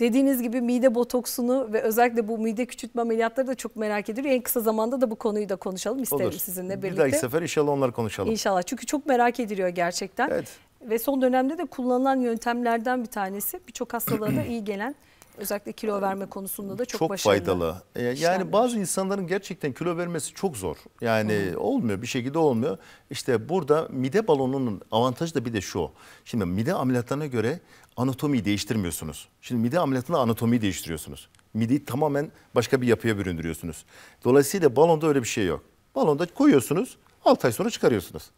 dediğiniz gibi mide botoksunu ve özellikle bu mide küçültme ameliyatları da çok merak ediyor. En kısa zamanda da bu konuyu da konuşalım isterim Olur. sizinle birlikte. Bir dahaki sefer inşallah onlar konuşalım. İnşallah çünkü çok merak ediliyor gerçekten. Evet. Ve son dönemde de kullanılan yöntemlerden bir tanesi birçok hastalığa da iyi gelen özellikle kilo verme konusunda da çok, çok başarılı. Çok faydalı. Ee, yani bazı insanların gerçekten kilo vermesi çok zor. Yani Hı. olmuyor bir şekilde olmuyor. İşte burada mide balonunun avantajı da bir de şu. Şimdi mide ameliyatlarına göre anatomiyi değiştirmiyorsunuz. Şimdi mide ameliyatında anatomiyi değiştiriyorsunuz. Mideyi tamamen başka bir yapıya büründürüyorsunuz. Dolayısıyla balonda öyle bir şey yok. Balonda koyuyorsunuz 6 ay sonra çıkarıyorsunuz.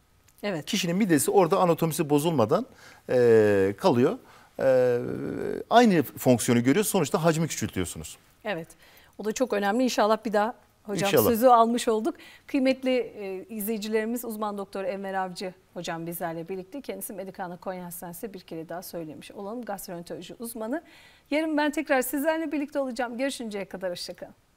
Evet. Kişinin midesi orada anatomisi bozulmadan e, kalıyor. Ee, aynı fonksiyonu görüyor. Sonuçta hacmi küçültüyorsunuz. Evet. O da çok önemli. İnşallah bir daha hocam İnşallah. sözü almış olduk. Kıymetli e, izleyicilerimiz uzman doktor Enver Avcı hocam bizlerle birlikte. Kendisi Medikana Konya Hastanesi bir kere daha söylemiş olalım. Gastroenteroloji uzmanı. Yarın ben tekrar sizlerle birlikte olacağım. Görüşünceye kadar hoşçakalın.